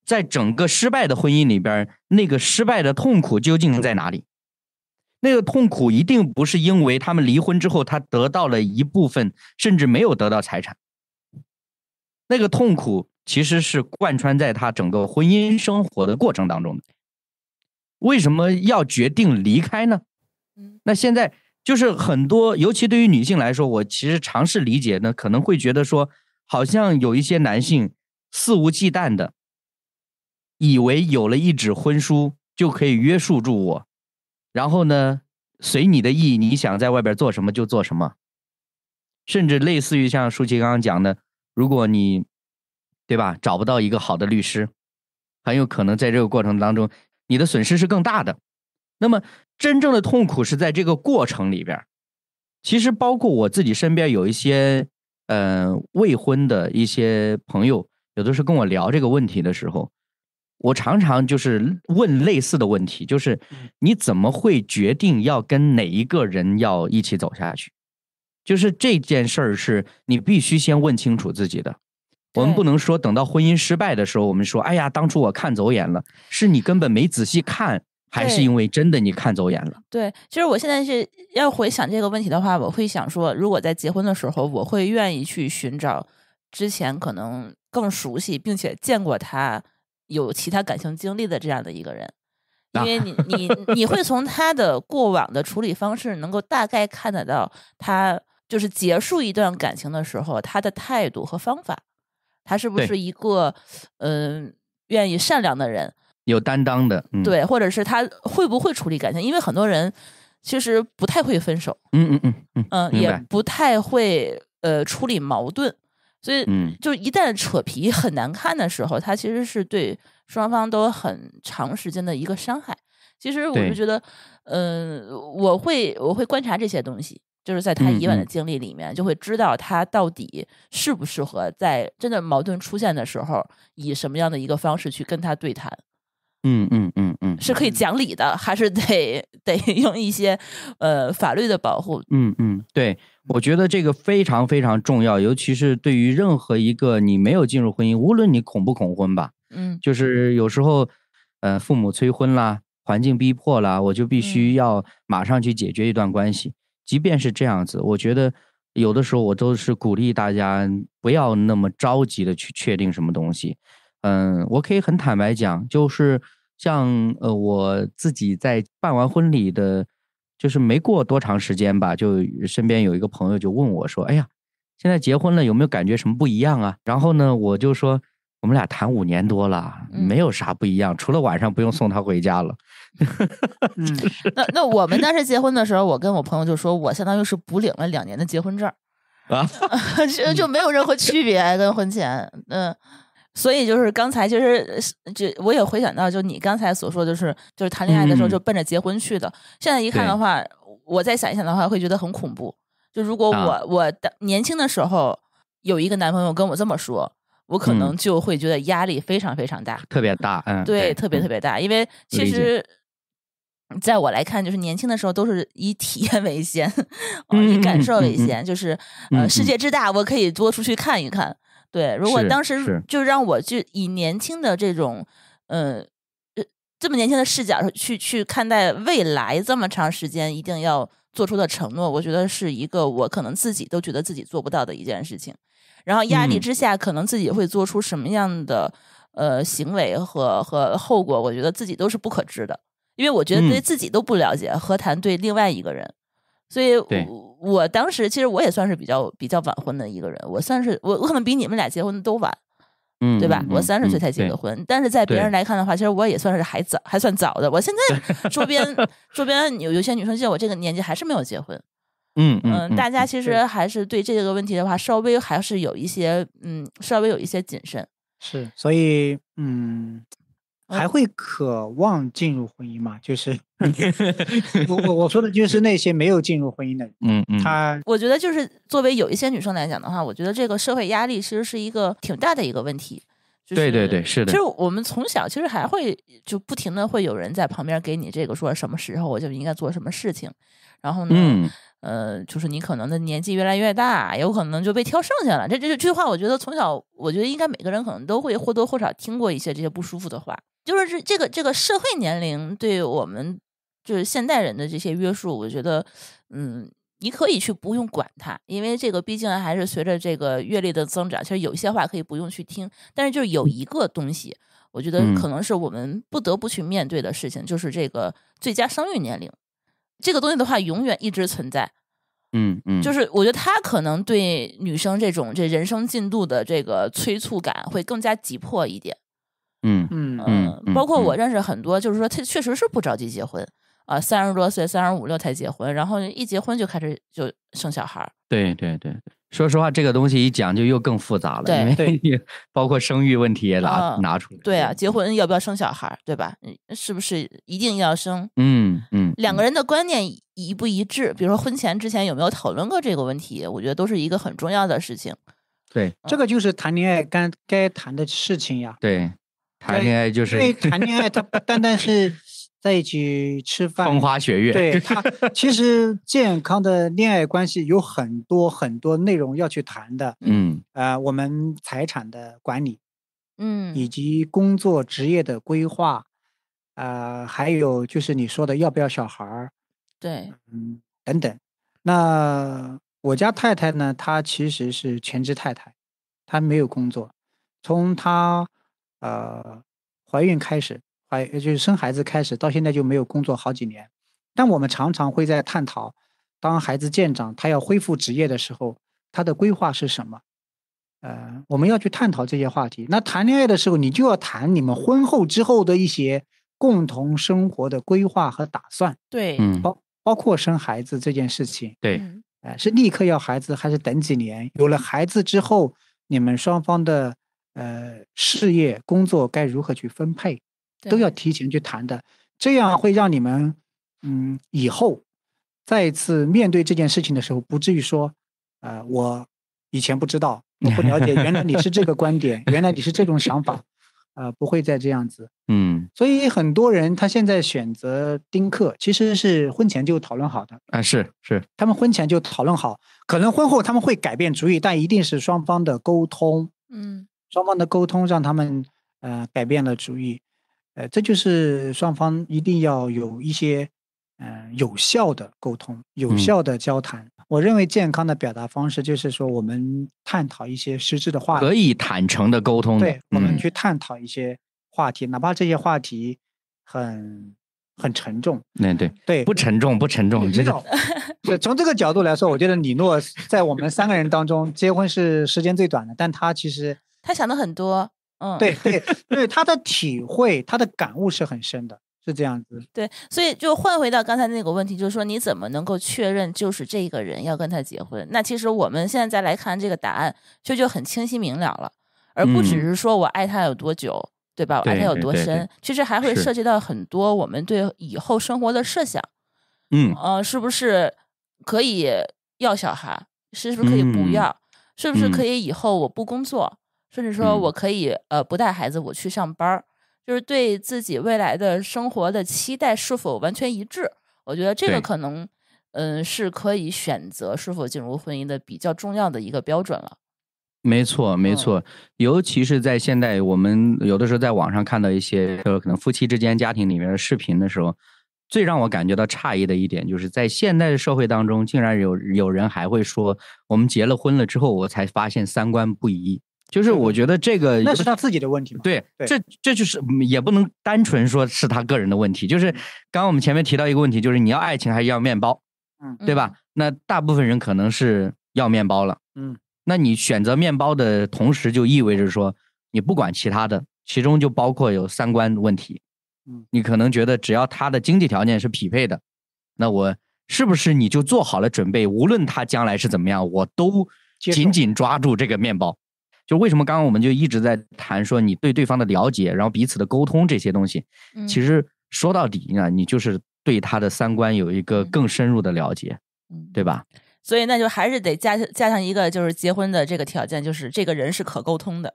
在整个失败的婚姻里边，那个失败的痛苦究竟在哪里？那个痛苦一定不是因为他们离婚之后，他得到了一部分，甚至没有得到财产。那个痛苦其实是贯穿在他整个婚姻生活的过程当中的。为什么要决定离开呢？嗯，那现在就是很多，尤其对于女性来说，我其实尝试理解呢，可能会觉得说，好像有一些男性肆无忌惮的。以为有了一纸婚书就可以约束住我，然后呢，随你的意，你想在外边做什么就做什么，甚至类似于像舒淇刚刚讲的，如果你，对吧，找不到一个好的律师，很有可能在这个过程当中，你的损失是更大的。那么，真正的痛苦是在这个过程里边。其实，包括我自己身边有一些嗯未婚的一些朋友，有的时候跟我聊这个问题的时候。我常常就是问类似的问题，就是你怎么会决定要跟哪一个人要一起走下去？就是这件事儿是你必须先问清楚自己的。我们不能说等到婚姻失败的时候，我们说：“哎呀，当初我看走眼了。”是你根本没仔细看，还是因为真的你看走眼了？对，其实我现在是要回想这个问题的话，我会想说，如果在结婚的时候，我会愿意去寻找之前可能更熟悉并且见过他。有其他感情经历的这样的一个人，因为你 你你会从他的过往的处理方式，能够大概看得到他就是结束一段感情的时候，他的态度和方法，他是不是一个嗯愿意善良的人，有担当的对，或者是他会不会处理感情？因为很多人其实不太会分手，嗯嗯嗯嗯，也不太会呃处理矛盾。所以，就一旦扯皮很难看的时候，他其实是对双方都很长时间的一个伤害。其实，我是觉得，嗯，我会我会观察这些东西，就是在他以往的经历里面，就会知道他到底适不适合在真的矛盾出现的时候，以什么样的一个方式去跟他对谈。嗯嗯嗯嗯，是可以讲理的，还是得得用一些呃法律的保护？嗯嗯，对。我觉得这个非常非常重要，尤其是对于任何一个你没有进入婚姻，无论你恐不恐婚吧，嗯，就是有时候，呃，父母催婚啦，环境逼迫啦，我就必须要马上去解决一段关系。即便是这样子，我觉得有的时候我都是鼓励大家不要那么着急的去确定什么东西。嗯，我可以很坦白讲，就是像呃我自己在办完婚礼的。就是没过多长时间吧，就身边有一个朋友就问我说：“哎呀，现在结婚了有没有感觉什么不一样啊？”然后呢，我就说：“我们俩谈五年多了，没有啥不一样，除了晚上不用送她回家了。”嗯”那那我们当时结婚的时候，我跟我朋友就说，我相当于是补领了两年的结婚证啊，啊，就没有任何区别跟婚前嗯。所以就是刚才，就是就我也回想到，就你刚才所说，就是就是谈恋爱的时候就奔着结婚去的。现在一看的话，我再想一想的话，会觉得很恐怖。就如果我我的年轻的时候有一个男朋友跟我这么说，我可能就会觉得压力非常非常大，特别大。嗯，对，特别特别大，因为其实，在我来看，就是年轻的时候都是以体验为先，以感受为先，就是呃，世界之大，我可以多出去看一看。对，如果当时就让我就以年轻的这种，嗯，呃，这么年轻的视角去去看待未来这么长时间一定要做出的承诺，我觉得是一个我可能自己都觉得自己做不到的一件事情。然后压力之下，可能自己会做出什么样的呃行为和和后果，我觉得自己都是不可知的，因为我觉得对自己都不了解，何谈对另外一个人？所以，我我当时其实我也算是比较比较晚婚的一个人。我算是我我可能比你们俩结婚都晚，嗯，对吧？我三十岁才结的婚。但是在别人来看的话，其实我也算是还早，还算早的。我现在 周边周边有有些女生，像我这个年纪还是没有结婚。嗯嗯，大家其实还是对这个问题的话，稍微还是有一些嗯，稍微有一些谨慎。是，所以嗯，还会渴望进入婚姻吗？就是。我我说的就是那些没有进入婚姻的，嗯嗯，他我觉得就是作为有一些女生来讲的话，我觉得这个社会压力其实是一个挺大的一个问题。对对对，是的。其实我们从小其实还会就不停的会有人在旁边给你这个说什么时候我就应该做什么事情，然后呢，呃，就是你可能的年纪越来越大，有可能就被挑剩下了。这这这句话，我觉得从小我觉得应该每个人可能都会或多或少听过一些这些不舒服的话，就是这这个这个社会年龄对我们。就是现代人的这些约束，我觉得，嗯，你可以去不用管它，因为这个毕竟还是随着这个阅历的增长，其实有些话可以不用去听。但是，就是有一个东西，我觉得可能是我们不得不去面对的事情，就是这个最佳生育年龄，这个东西的话，永远一直存在。嗯嗯，就是我觉得他可能对女生这种这人生进度的这个催促感会更加急迫一点。嗯嗯嗯，包括我认识很多，就是说他确实是不着急结婚。呃，三十多岁，三十五六才结婚，然后一结婚就开始就生小孩。对对对，说实话，这个东西一讲就又更复杂了，因为 包括生育问题也拿拿出来。对啊，结婚要不要生小孩，对吧？是不是一定要生？嗯嗯，两个人的观念一不一致，比如说婚前之前有没有讨论过这个问题，我觉得都是一个很重要的事情。对，这个就是谈恋爱该该谈的事情呀。对，谈恋爱就是，因为谈恋爱它不单单是。在一起吃饭，风花雪月。对 他，其实健康的恋爱关系有很多很多内容要去谈的。嗯，呃，我们财产的管理，嗯，以及工作职业的规划，呃，还有就是你说的要不要小孩儿，对，嗯，等等。那我家太太呢，她其实是全职太太，她没有工作，从她呃怀孕开始。哎，就是生孩子开始到现在就没有工作好几年，但我们常常会在探讨，当孩子渐长，他要恢复职业的时候，他的规划是什么？呃，我们要去探讨这些话题。那谈恋爱的时候，你就要谈你们婚后之后的一些共同生活的规划和打算。对，嗯，包包括生孩子这件事情。对，哎，是立刻要孩子还是等几年？有了孩子之后，你们双方的呃事业工作该如何去分配？都要提前去谈的，这样会让你们，嗯，以后再次面对这件事情的时候，不至于说，呃，我以前不知道，我不了解，原来你是这个观点，原来你是这种想法，呃，不会再这样子。嗯。所以很多人他现在选择丁克，其实是婚前就讨论好的。啊，是是，他们婚前就讨论好，可能婚后他们会改变主意，但一定是双方的沟通。嗯，双方的沟通让他们呃改变了主意。呃，这就是双方一定要有一些嗯有效的沟通，有效的交谈。我认为健康的表达方式就是说，我们探讨一些实质的话题，可以坦诚的沟通。对，我们去探讨一些话题，哪怕这些话题很很沉重。那对对，不沉重，不沉重。这种，所从这个角度来说，我觉得李诺在我们三个人当中结婚是时间最短的，但他其实他想的很多。嗯，对对对，他的体会，他的感悟是很深的，是这样子。对，所以就换回到刚才那个问题，就是说你怎么能够确认就是这个人要跟他结婚？那其实我们现在再来看这个答案，就就很清晰明了了，而不只是说我爱他有多久，对吧？我爱他有多深，其实还会涉及到很多我们对以后生活的设想。嗯，呃，是不是可以要小孩？是不是可以不要？是不是可以以后我不工作？甚至说我可以呃不带孩子我去上班儿，就是对自己未来的生活的期待是否完全一致，我觉得这个可能嗯是可以选择是否进入婚姻的比较重要的一个标准了。没错，没错，尤其是在现在，我们有的时候在网上看到一些就可能夫妻之间、家庭里面的视频的时候，最让我感觉到诧异的一点，就是在现代社会当中，竟然有有人还会说，我们结了婚了之后，我才发现三观不一。就是我觉得这个那是他自己的问题。对，这这就是也不能单纯说是他个人的问题。就是刚刚我们前面提到一个问题，就是你要爱情还是要面包？嗯，对吧？那大部分人可能是要面包了。嗯，那你选择面包的同时，就意味着说你不管其他的，其中就包括有三观问题。嗯，你可能觉得只要他的经济条件是匹配的，那我是不是你就做好了准备？无论他将来是怎么样，我都紧紧抓住这个面包。就为什么刚刚我们就一直在谈说你对对方的了解，然后彼此的沟通这些东西，其实说到底，你看你就是对他的三观有一个更深入的了解，对吧？所以那就还是得加加上一个就是结婚的这个条件，就是这个人是可沟通的，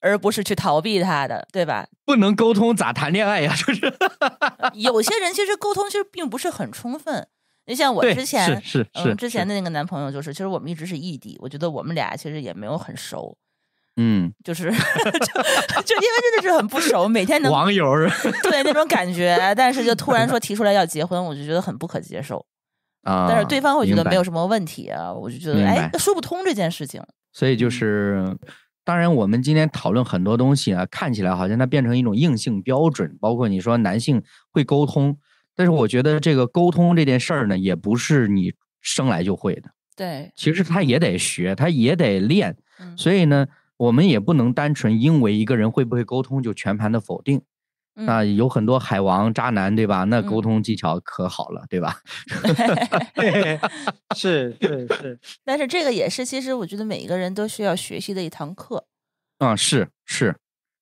而不是去逃避他的，对吧？不能沟通咋谈恋爱呀？就是 有些人其实沟通其实并不是很充分，你像我之前是是是之前的那个男朋友就是，其实我们一直是异地，我觉得我们俩其实也没有很熟。嗯，就是 就因为真的是很不熟，每天能网友 对那种感觉，但是就突然说提出来要结婚，我就觉得很不可接受啊。但是对方会觉得没有什么问题啊，我就觉得哎，说不通这件事情。所以就是，当然我们今天讨论很多东西啊，看起来好像它变成一种硬性标准，包括你说男性会沟通，但是我觉得这个沟通这件事儿呢，也不是你生来就会的。对，其实他也得学，他也得练，所以呢。我们也不能单纯因为一个人会不会沟通就全盘的否定，啊，有很多海王渣男，对吧？那沟通技巧可好了，对吧？是是是，但是这个也是，其实我觉得每一个人都需要学习的一堂课。啊，是是，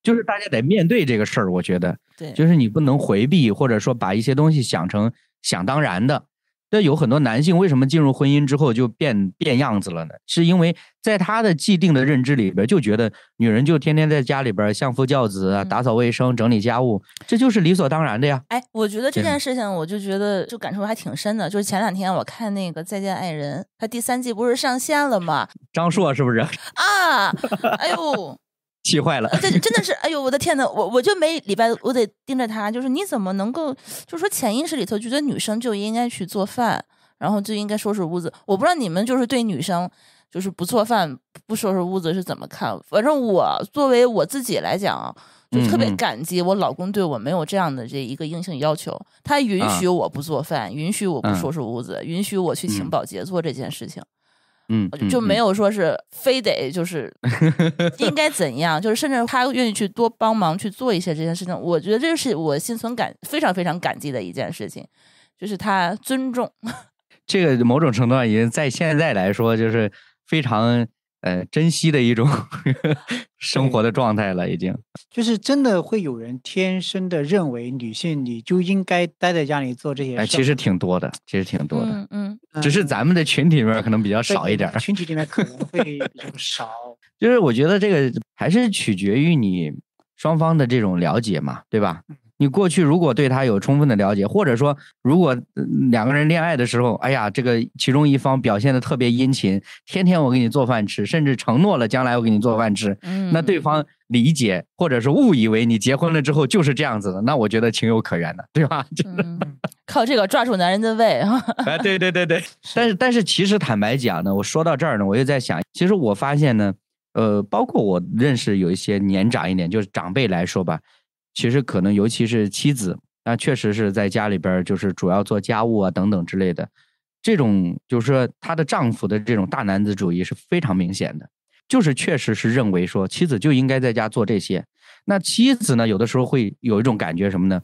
就是大家得面对这个事儿，我觉得，对，就是你不能回避，或者说把一些东西想成想当然的。这有很多男性为什么进入婚姻之后就变变样子了呢？是因为在他的既定的认知里边，就觉得女人就天天在家里边相夫教子、打扫卫生、整理家务，这就是理所当然的呀。哎，我觉得这件事情，我就觉得就感触还挺深的。就是前两天我看那个《再见爱人》，他第三季不是上线了吗？张硕是不是？啊，哎呦！气坏了，这 真的是，哎呦，我的天哪！我我就每礼拜我得盯着他，就是你怎么能够，就是说潜意识里头觉得女生就应该去做饭，然后就应该收拾屋子。我不知道你们就是对女生就是不做饭、不收拾屋子是怎么看。反正我作为我自己来讲，就特别感激我老公对我没有这样的这一个硬性要求，他允许我不做饭，允许我不收拾屋子，允许我去请保洁做这件事情。嗯，就没有说是非得就是 应该怎样，就是甚至他愿意去多帮忙去做一些这件事情，我觉得这是我心存感非常非常感激的一件事情，就是他尊重。这个某种程度上已经在现在来说就是非常。呃，珍惜的一种 生活的状态了，已经就是真的会有人天生的认为女性你就应该待在家里做这些。哎，其实挺多的，其实挺多的，嗯嗯，只是咱们的群体里面可能比较少一点。群体里面可能会 比较少，就是我觉得这个还是取决于你双方的这种了解嘛，对吧？你过去如果对他有充分的了解，或者说如果两个人恋爱的时候，哎呀，这个其中一方表现的特别殷勤，天天我给你做饭吃，甚至承诺了将来我给你做饭吃，那对方理解或者是误以为你结婚了之后就是这样子的，那我觉得情有可原的，对吧？靠这个抓住男人的胃啊！哎，对对对对，但是但是其实坦白讲呢，我说到这儿呢，我又在想，其实我发现呢，呃，包括我认识有一些年长一点，就是长辈来说吧。其实可能，尤其是妻子，那确实是在家里边就是主要做家务啊等等之类的。这种就是说她的丈夫的这种大男子主义是非常明显的，就是确实是认为说妻子就应该在家做这些。那妻子呢，有的时候会有一种感觉什么呢？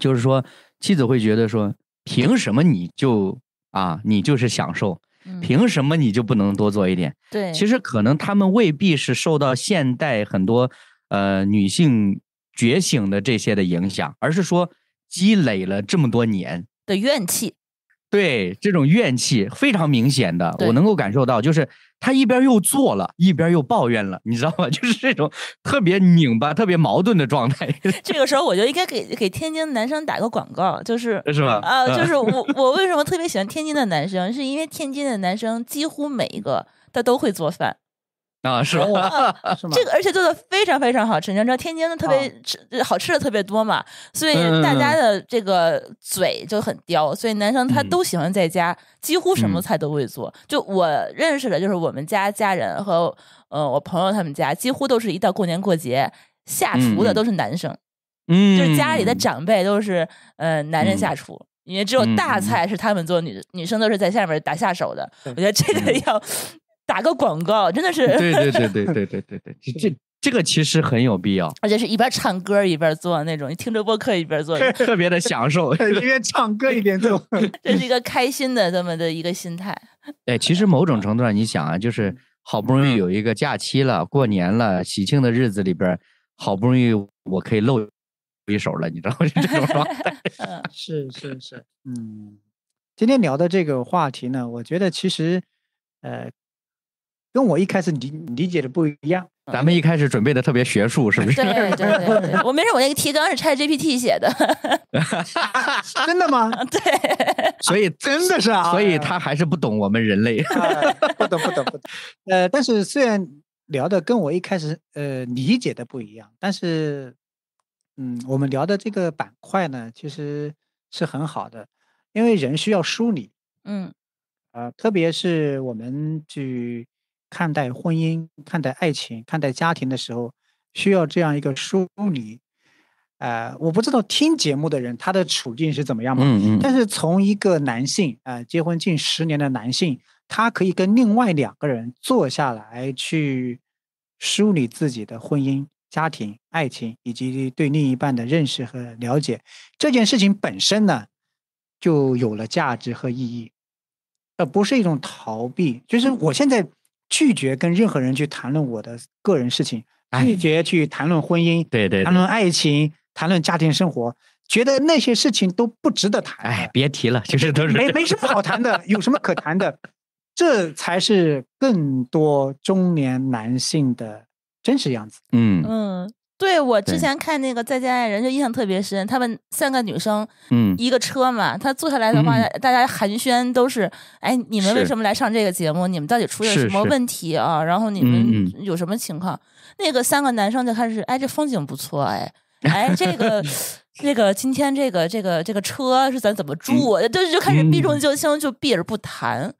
就是说妻子会觉得说，凭什么你就啊，你就是享受，凭什么你就不能多做一点？对，其实可能他们未必是受到现代很多呃女性。觉醒的这些的影响，而是说积累了这么多年的怨气，对这种怨气非常明显的，我能够感受到，就是他一边又做了，一边又抱怨了，你知道吗？就是这种特别拧巴、特别矛盾的状态。这个时候，我就应该给给天津男生打个广告，就是是吗？啊，就是我我为什么特别喜欢天津的男生，是因为天津的男生几乎每一个他都会做饭。啊，是 这个，而且做的非常非常好吃。你知道天津的特别吃、好吃的特别多嘛，所以大家的这个嘴就很刁，所以男生他都喜欢在家，几乎什么菜都会做。就我认识的，就是我们家家人和嗯我朋友他们家，几乎都是一到过年过节下厨的都是男生，嗯，就是家里的长辈都是呃男人下厨，因为只有大菜是他们做，女女生都是在下面打下手的。我觉得这个要。打个广告，真的是对对对对对对对对，这这个其实很有必要，而且是一边唱歌一边做那种，听着播客一边做，特别的享受，一边唱歌一边做，这是一个开心的这么的一个心态。哎，其实某种程度上，你想啊，就是好不容易有一个假期了，过年了，喜庆的日子里边，好不容易我可以露一手了，你知道吗？这种状态是是是，嗯，今天聊的这个话题呢，我觉得其实，呃。跟我一开始理理解的不一样，咱们一开始准备的特别学术，是不是？对对对，我没事，我那个提纲是 c h a t GPT 写的 真的吗？对，所以真的是啊，所以他还是不懂我们人类，不懂不懂不懂。呃，但是虽然聊的跟我一开始呃理解的不一样，但是嗯，我们聊的这个板块呢，其实是很好的，因为人需要梳理，嗯，呃，特别是我们去。看待婚姻、看待爱情、看待家庭的时候，需要这样一个梳理。呃，我不知道听节目的人他的处境是怎么样嘛。嗯嗯。但是从一个男性，呃，结婚近十年的男性，他可以跟另外两个人坐下来去梳理自己的婚姻、家庭、爱情以及对另一半的认识和了解，这件事情本身呢，就有了价值和意义。而不是一种逃避，就是我现在。拒绝跟任何人去谈论我的个人事情，拒绝去谈论婚姻，对对，谈论爱情，谈论家庭生活，觉得那些事情都不值得谈。哎，别提了，就是都是没没什么好谈的，有什么可谈的？这才是更多中年男性的真实样子。嗯嗯。对我之前看那个再见爱人，就印象特别深。他们三个女生，嗯，一个车嘛，她坐下来的话，大家寒暄都是：哎，你们为什么来上这个节目？你们到底出了什么问题啊？然后你们有什么情况？那个三个男生就开始：哎，这风景不错，哎，哎，这个，那个，今天这个，这个，这个车是咱怎么住？就就开始避重就轻，就避而不谈。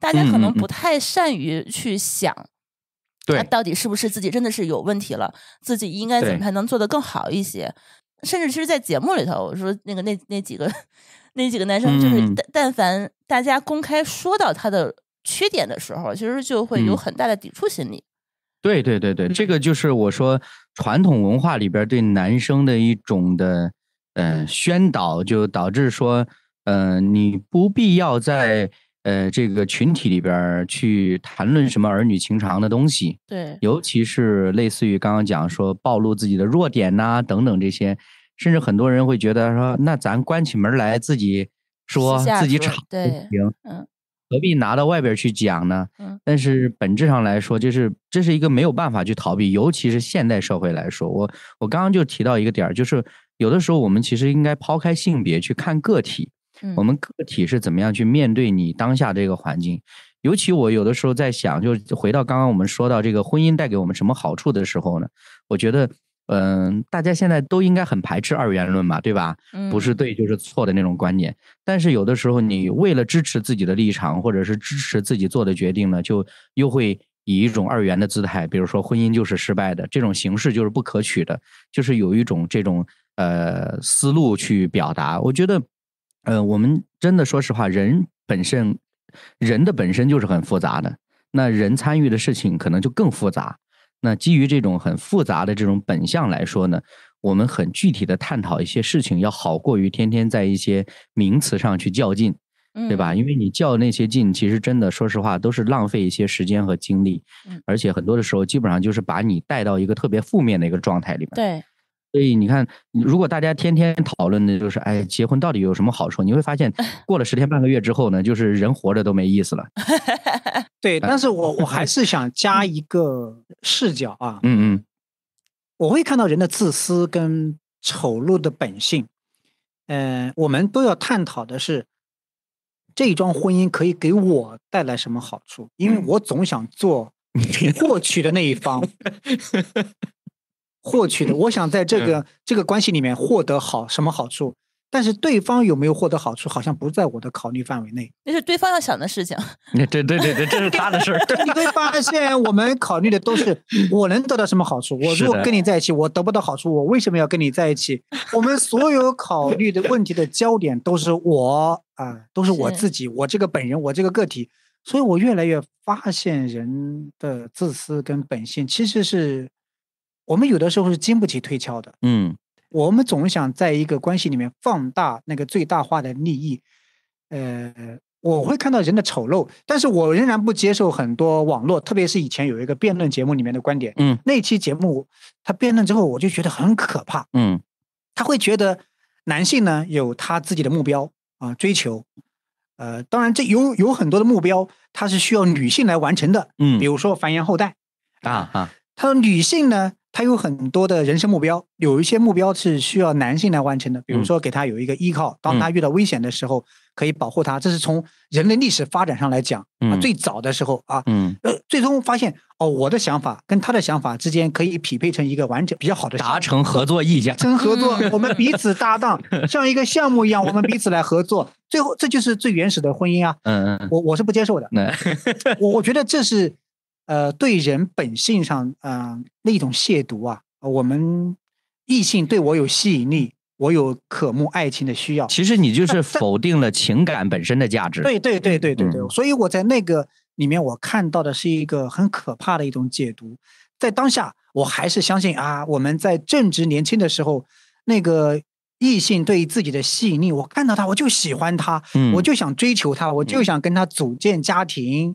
大家可能不太善于去想。他到底是不是自己真的是有问题了？自己应该怎么才能做得更好一些？甚至其实，在节目里头，我说那个那那几个那几个男生，就是但但凡大家公开说到他的缺点的时候，其实就会有很大的抵触心理。对对对对，这个就是我说传统文化里边对男生的一种的呃宣导，就导致说呃你不必要在。呃，这个群体里边去谈论什么儿女情长的东西，对，尤其是类似于刚刚讲说暴露自己的弱点呐等等这些，甚至很多人会觉得说，那咱关起门来自己说自己吵对行，嗯，何必拿到外边去讲呢？嗯，但是本质上来说，就是这是一个没有办法去逃避，尤其是现代社会来说，我我刚刚就提到一个点，就是有的时候我们其实应该抛开性别去看个体。我们个体是怎么样去面对你当下这个环境？尤其我有的时候在想，就回到刚刚我们说到这个婚姻带给我们什么好处的时候呢？我觉得，嗯，大家现在都应该很排斥二元论嘛，对吧？不是对就是错的那种观念。但是有的时候，你为了支持自己的立场，或者是支持自己做的决定呢，就又会以一种二元的姿态，比如说婚姻就是失败的这种形式就是不可取的，就是有一种这种呃思路去表达。我觉得。呃，我们真的说实话，人本身，人的本身就是很复杂的。那人参与的事情可能就更复杂。那基于这种很复杂的这种本相来说呢，我们很具体的探讨一些事情，要好过于天天在一些名词上去较劲，对吧？因为你较那些劲，其实真的说实话都是浪费一些时间和精力，而且很多的时候基本上就是把你带到一个特别负面的一个状态里面。对。所以你看，如果大家天天讨论的就是“哎，结婚到底有什么好处？”你会发现，过了十天半个月之后呢，就是人活着都没意思了。对，但是我我还是 想加一个视角啊，嗯嗯，我会看到人的自私跟丑陋的本性。嗯，我们都要探讨的是，这桩婚姻可以给我带来什么好处？因为我总想做过去的那一方。获取的，我想在这个这个关系里面获得好什么好处，但是对方有没有获得好处，好像不在我的考虑范围内。那是对方要想的事情。对对对对，这是他的事儿。你会发现，我们考虑的都是我能得到什么好处。我如果跟你在一起，我得不到好处，我为什么要跟你在一起？我们所有考虑的问题的焦点都是我啊，都是我自己，我这个本人，我这个个体。所以我越来越发现，人的自私跟本性其实是。我们有的时候是经不起推敲的，嗯，我们总想在一个关系里面放大那个最大化的利益，呃，我会看到人的丑陋，但是我仍然不接受很多网络，特别是以前有一个辩论节目里面的观点，嗯，那期节目他辩论之后，我就觉得很可怕，嗯，他会觉得男性呢有他自己的目标啊追求，呃，当然这有有很多的目标，他是需要女性来完成的，嗯，比如说繁衍后代，啊啊，他说女性呢。他有很多的人生目标，有一些目标是需要男性来完成的，比如说给他有一个依靠，当他遇到危险的时候可以保护他。这是从人类历史发展上来讲，啊，最早的时候啊，呃，最终发现哦，我的想法跟他的想法之间可以匹配成一个完整、比较好的达成合作意向，成合作，我们彼此搭档，像一个项目一样，我们彼此来合作。最后，这就是最原始的婚姻啊！嗯嗯，我我是不接受的，我我觉得这是。呃，对人本性上，嗯，那种亵渎啊，我们异性对我有吸引力，我有渴慕爱情的需要。其实你就是否定了情感本身的价值。对对对对对对。所以我在那个里面，我看到的是一个很可怕的一种解读。在当下，我还是相信啊，我们在正值年轻的时候，那个异性对自己的吸引力，我看到他，我就喜欢他，我就想追求他，我就想跟他组建家庭。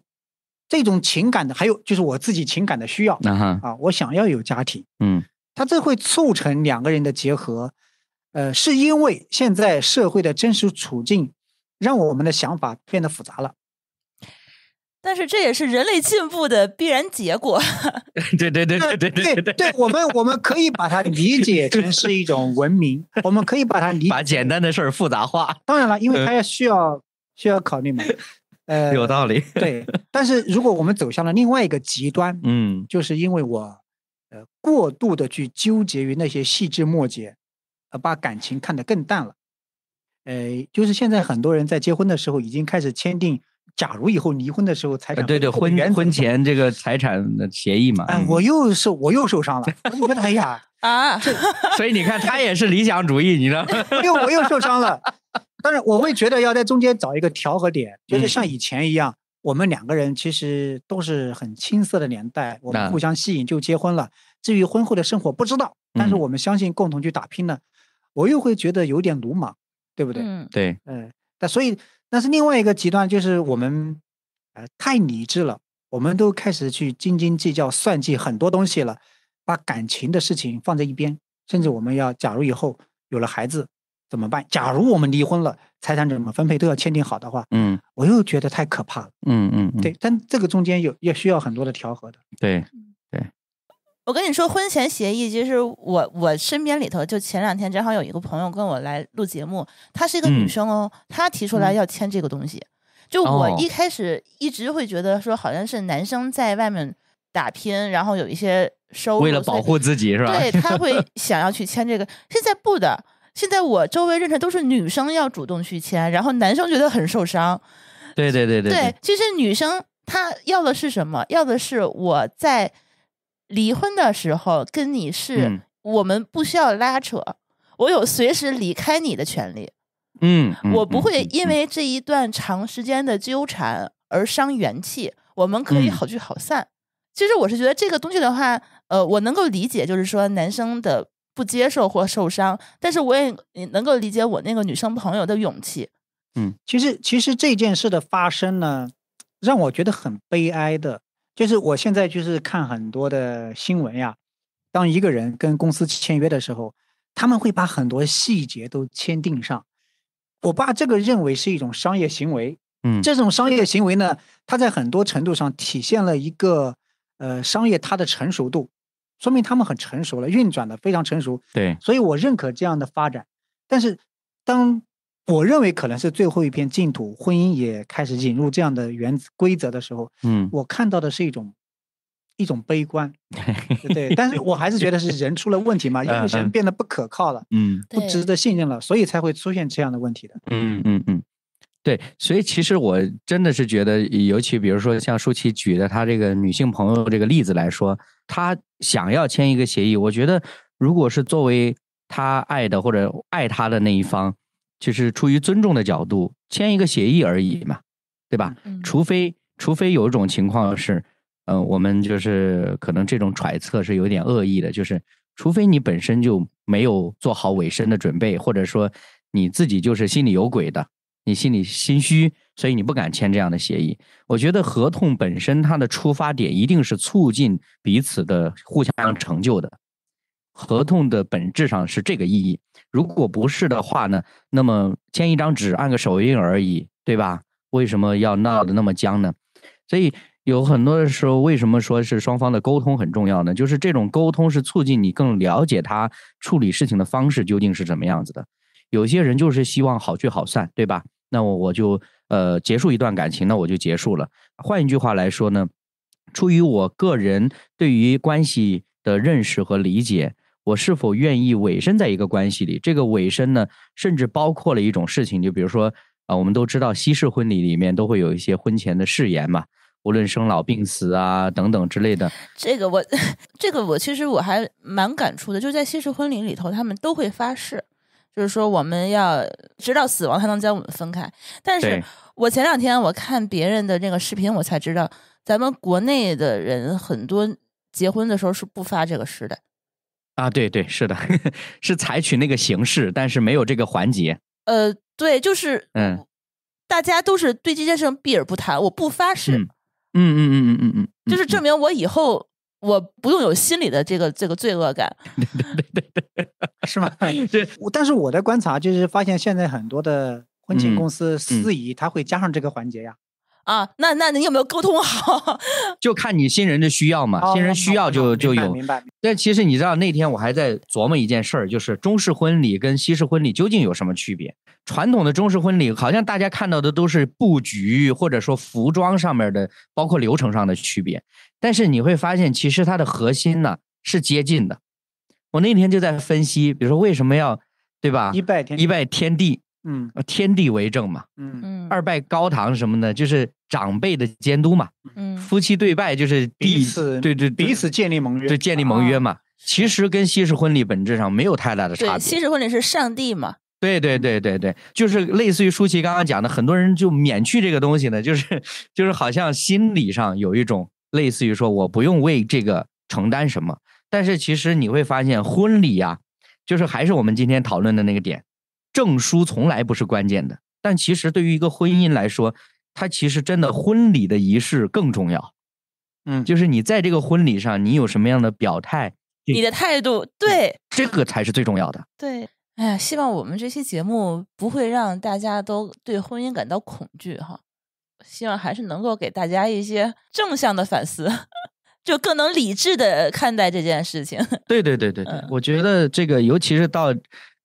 这种情感的，还有就是我自己情感的需要啊，我想要有家庭。嗯，它这会促成两个人的结合，呃，是因为现在社会的真实处境让我们的想法变得复杂了。但是这也是人类进步的必然结果。对对对对对对对，我们我们可以把它理解成是一种文明，我们可以把它理把简单的事儿复杂化。当然了，因为他要需要需要考虑嘛。呃，有道理，对。但是如果我们走向了另外一个极端，嗯，就是因为我，呃，过度的去纠结于那些细枝末节，呃，把感情看得更淡了。呃，就是现在很多人在结婚的时候已经开始签订，假如以后离婚的时候财产，对对，婚前婚前这个财产的协议嘛。哎，我又受，我又受伤了。我问他一呀啊，所以你看他也是理想主义，你知因 又，我又受伤了。当然，我会觉得要在中间找一个调和点，就是像以前一样，我们两个人其实都是很青涩的年代，我们互相吸引就结婚了。至于婚后的生活，不知道，但是我们相信共同去打拼呢。我又会觉得有点鲁莽，对不对？嗯，对，嗯。但所以但是另外一个极端，就是我们，呃，太理智了，我们都开始去斤斤计较、算计很多东西了，把感情的事情放在一边，甚至我们要假如以后有了孩子。怎么办？假如我们离婚了，财产怎么分配都要签订好的话，嗯，我又觉得太可怕了，嗯嗯，对，但这个中间有要需要很多的调和的，对对。我跟你说，婚前协议，其实我我身边里头，就前两天正好有一个朋友跟我来录节目，她是一个女生哦，她提出来要签这个东西，就我一开始一直会觉得说，好像是男生在外面打拼，然后有一些收入，为了保护自己是吧？对，他会 想要去签这个，现在不的。现在我周围认识都是女生要主动去签，然后男生觉得很受伤。对对对对，对，其实女生她要的是什么？要的是我在离婚的时候跟你是，我们不需要拉扯，我有随时离开你的权利。嗯，我不会因为这一段长时间的纠缠而伤元气，我们可以好聚好散。其实我是觉得这个东西的话，呃，我能够理解，就是说男生的。不接受或受伤，但是我也也能够理解我那个女生朋友的勇气。嗯，其实其实这件事的发生呢，让我觉得很悲哀的，就是我现在就是看很多的新闻呀，当一个人跟公司签约的时候，他们会把很多细节都签订上，我把这个认为是一种商业行为。嗯，这种商业行为呢，它在很多程度上体现了一个呃商业它的成熟度。说明他们很成熟了，运转的非常成熟。对，所以我认可这样的发展。但是，当我认为可能是最后一片净土，婚姻也开始引入这样的原则规则的时候，嗯，我看到的是一种一种悲观。对，但是我还是觉得是人出了问题嘛，因为人变得不可靠了，嗯，不值得信任了，所以才会出现这样的问题的。嗯嗯嗯。对，所以其实我真的是觉得，尤其比如说像舒淇举的她这个女性朋友这个例子来说，她想要签一个协议，我觉得如果是作为她爱的或者爱她的那一方，就是出于尊重的角度签一个协议而已嘛，对吧？除非除非有一种情况是，嗯，我们就是可能这种揣测是有点恶意的，就是除非你本身就没有做好尾声的准备，或者说你自己就是心里有鬼的。你心里心虚，所以你不敢签这样的协议。我觉得合同本身它的出发点一定是促进彼此的互相成就的，合同的本质上是这个意义。如果不是的话呢，那么签一张纸按个手印而已，对吧？为什么要闹得那么僵呢？所以有很多的时候，为什么说是双方的沟通很重要呢？就是这种沟通是促进你更了解他处理事情的方式究竟是怎么样子的。有些人就是希望好聚好散，对吧？那我我就呃结束一段感情，那我就结束了。换一句话来说呢，出于我个人对于关系的认识和理解，我是否愿意委身在一个关系里？这个委身呢，甚至包括了一种事情，就比如说啊，我们都知道西式婚礼里面都会有一些婚前的誓言嘛，无论生老病死啊等等之类的。这个我，这个我其实我还蛮感触的，就在西式婚礼里头，他们都会发誓。就是说，我们要直到死亡才能将我们分开。但是我前两天我看别人的那个视频，我才知道咱们国内的人很多结婚的时候是不发这个誓的啊。对对，是的，是采取那个形式，但是没有这个环节。呃，对，就是嗯，大家都是对这件事情避而不谈。我不发誓。嗯嗯嗯嗯嗯嗯，就是证明我以后。我不用有心理的这个这个罪恶感，对对对对，是吗？对，但是我在观察，就是发现现在很多的婚庆公司司仪他会加上这个环节呀。啊，那那你有没有沟通好？就看你新人的需要嘛，新人需要就就有。明白。但其实你知道，那天我还在琢磨一件事儿，就是中式婚礼跟西式婚礼究竟有什么区别？传统的中式婚礼，好像大家看到的都是布局，或者说服装上面的，包括流程上的区别。但是你会发现，其实它的核心呢是接近的。我那天就在分析，比如说为什么要对吧？一拜天一拜天地，嗯，天地为证嘛。嗯嗯。二拜高堂什么的，就是长辈的监督嘛。嗯。夫妻对拜就是第一次，对对彼此建立盟约，对，建立盟约嘛。其实跟西式婚礼本质上没有太大的差别。西式婚礼是上帝嘛？对对对对对，就是类似于舒淇刚刚讲的，很多人就免去这个东西呢，就是就是好像心理上有一种。类似于说我不用为这个承担什么，但是其实你会发现婚礼呀，就是还是我们今天讨论的那个点，证书从来不是关键的，但其实对于一个婚姻来说，它其实真的婚礼的仪式更重要。嗯，就是你在这个婚礼上，你有什么样的表态，你的态度，对这个才是最重要的。对，哎呀，希望我们这期节目不会让大家都对婚姻感到恐惧哈。希望还是能够给大家一些正向的反思，就更能理智的看待这件事情。对对对对对，我觉得这个尤其是到，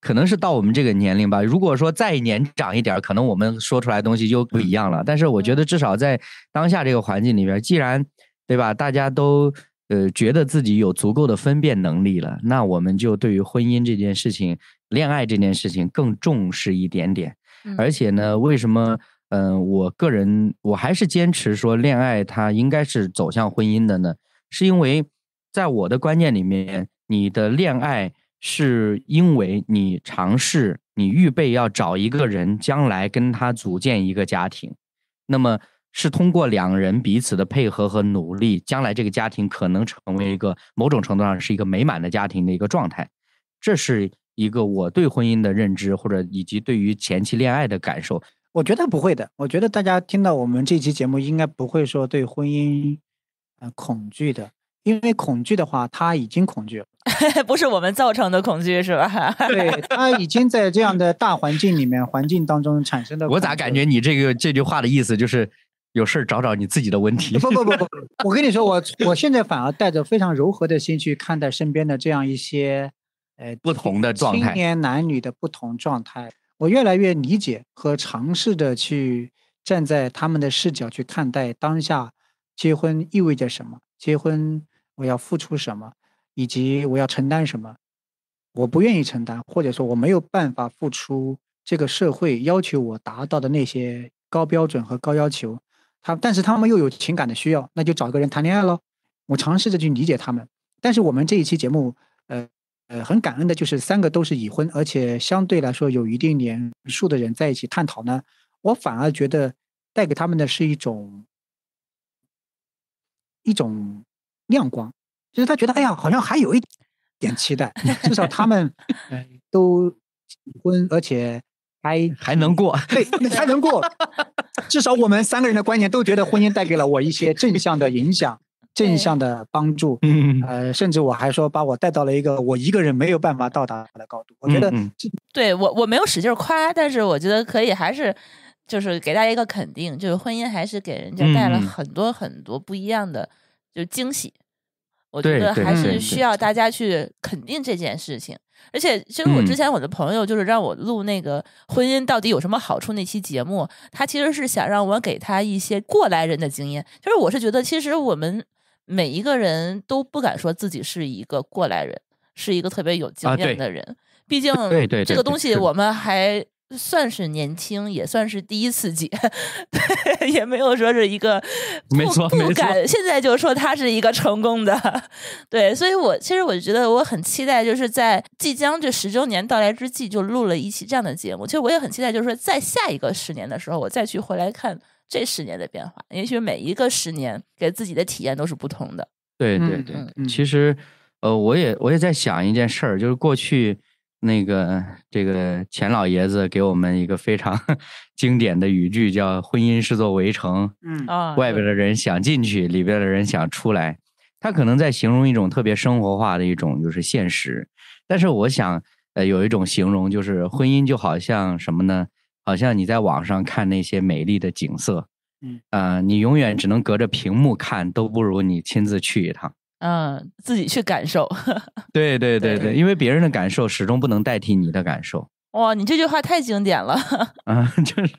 可能是到我们这个年龄吧。如果说再年长一点，可能我们说出来东西就不一样了。但是我觉得至少在当下这个环境里边，既然对吧，大家都呃觉得自己有足够的分辨能力了，那我们就对于婚姻这件事情、恋爱这件事情更重视一点点。而且呢，为什么？嗯，我个人我还是坚持说，恋爱它应该是走向婚姻的呢，是因为在我的观念里面，你的恋爱是因为你尝试，你预备要找一个人，将来跟他组建一个家庭，那么是通过两人彼此的配合和努力，将来这个家庭可能成为一个某种程度上是一个美满的家庭的一个状态，这是一个我对婚姻的认知，或者以及对于前期恋爱的感受。我觉得不会的。我觉得大家听到我们这期节目，应该不会说对婚姻，呃，恐惧的。因为恐惧的话，他已经恐惧了，不是我们造成的恐惧，是吧？对，他已经在这样的大环境里面、环境当中产生的。我咋感觉你这个这句话的意思就是有事儿找找你自己的问题？不不不不，我跟你说，我我现在反而带着非常柔和的心去看待身边的这样一些，呃，不同的状态，青年男女的不同状态。我越来越理解和尝试着去站在他们的视角去看待当下结婚意味着什么，结婚我要付出什么，以及我要承担什么。我不愿意承担，或者说我没有办法付出这个社会要求我达到的那些高标准和高要求。他，但是他们又有情感的需要，那就找个人谈恋爱喽。我尝试着去理解他们，但是我们这一期节目，呃。呃，很感恩的，就是三个都是已婚，而且相对来说有一定年数的人在一起探讨呢。我反而觉得带给他们的是一种一种亮光，就是他觉得，哎呀，好像还有一点期待，至少他们 都已婚，而且还 还能过，对，还能过。至少我们三个人的观念都觉得，婚姻带给了我一些正向的影响。正向的帮助，呃，甚至我还说把我带到了一个我一个人没有办法到达的高度。我觉得，对我我没有使劲夸，但是我觉得可以，还是就是给大家一个肯定，就是婚姻还是给人家带了很多很多不一样的，就是惊喜。我觉得还是需要大家去肯定这件事情。而且，其实我之前我的朋友就是让我录那个婚姻到底有什么好处那期节目，他其实是想让我给他一些过来人的经验。就是我是觉得，其实我们。每一个人都不敢说自己是一个过来人，是一个特别有经验的人。毕竟，对对，这个东西我们还算是年轻，也算是第一次 对，也没有说是一个，没错，不敢。现在就说他是一个成功的，对。所以我其实我觉得我很期待，就是在即将这十周年到来之际，就录了一期这样的节目。其实我也很期待，就是说在下一个十年的时候，我再去回来看。这十年的变化，也许每一个十年给自己的体验都是不同的。对对对，其实呃，我也我也在想一件事儿，就是过去那个这个钱老爷子给我们一个非常 经典的语句，叫“婚姻是座围城”。嗯啊，外边的人想进去，里边的人想出来。他可能在形容一种特别生活化的一种就是现实，但是我想呃，有一种形容就是婚姻就好像什么呢？好像你在网上看那些美丽的景色，嗯，你永远只能隔着屏幕看，都不如你亲自去一趟，嗯，自己去感受。对对对对，因为别人的感受始终不能代替你的感受。哇，你这句话太经典了。嗯，就是，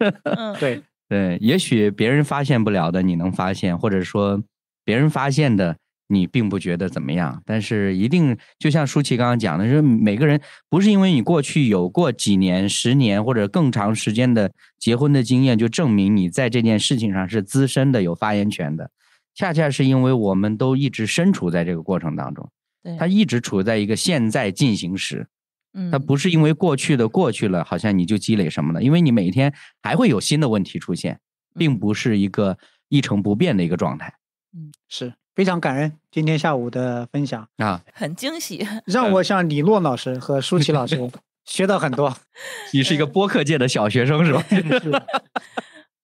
对对，也许别人发现不了的你能发现，或者说别人发现的。你并不觉得怎么样，但是一定就像舒淇刚刚讲的，是每个人不是因为你过去有过几年、十年或者更长时间的结婚的经验，就证明你在这件事情上是资深的、有发言权的。恰恰是因为我们都一直身处在这个过程当中，对，它一直处在一个现在进行时。嗯，它不是因为过去的过去了，好像你就积累什么了，因为你每天还会有新的问题出现，并不是一个一成不变的一个状态。嗯，是。非常感恩今天下午的分享啊，很惊喜，让我向李诺老师和舒淇老师 学到很多。你是一个播客界的小学生是吧？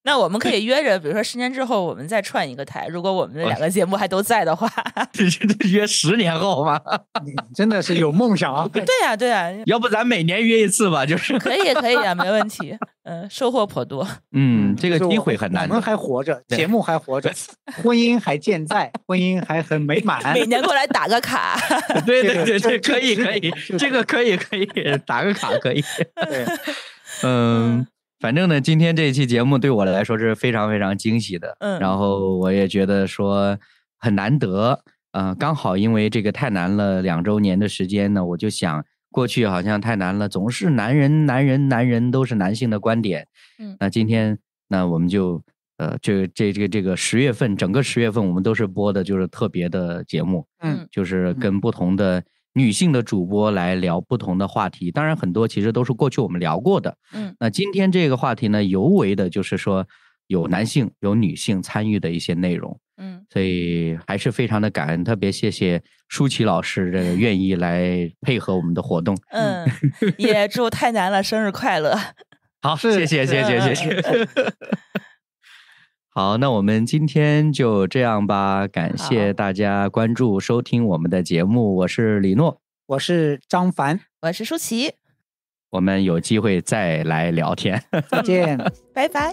那我们可以约着，比如说十年之后，我们再串一个台。如果我们这两个节目还都在的话，这约十年后吗？真的是有梦想啊！对呀，对呀，要不咱每年约一次吧？就是可以，可以啊，没问题。嗯，收获颇多。嗯，这个机会很难，我们还活着，节目还活着，婚姻还健在，婚姻还很美满。每年过来打个卡，对对对，这可以可以，这个可以可以，打个卡可以。对，嗯。反正呢，今天这一期节目对我来说是非常非常惊喜的，嗯，然后我也觉得说很难得，嗯，刚好因为这个太难了，两周年的时间呢，我就想过去好像太难了，总是男人男人男人都是男性的观点，嗯，那今天那我们就呃，这这这这个十月份整个十月份我们都是播的就是特别的节目，嗯，就是跟不同的。女性的主播来聊不同的话题，当然很多其实都是过去我们聊过的。嗯，那今天这个话题呢，尤为的就是说有男性有女性参与的一些内容。嗯，所以还是非常的感恩，特别谢谢舒淇老师这个愿意来配合我们的活动。嗯，也祝太难了生日快乐。好，谢谢谢谢谢谢。好，那我们今天就这样吧。感谢大家关注收听我们的节目，我是李诺，我是张凡，我是舒淇。我们有机会再来聊天，再见，拜拜。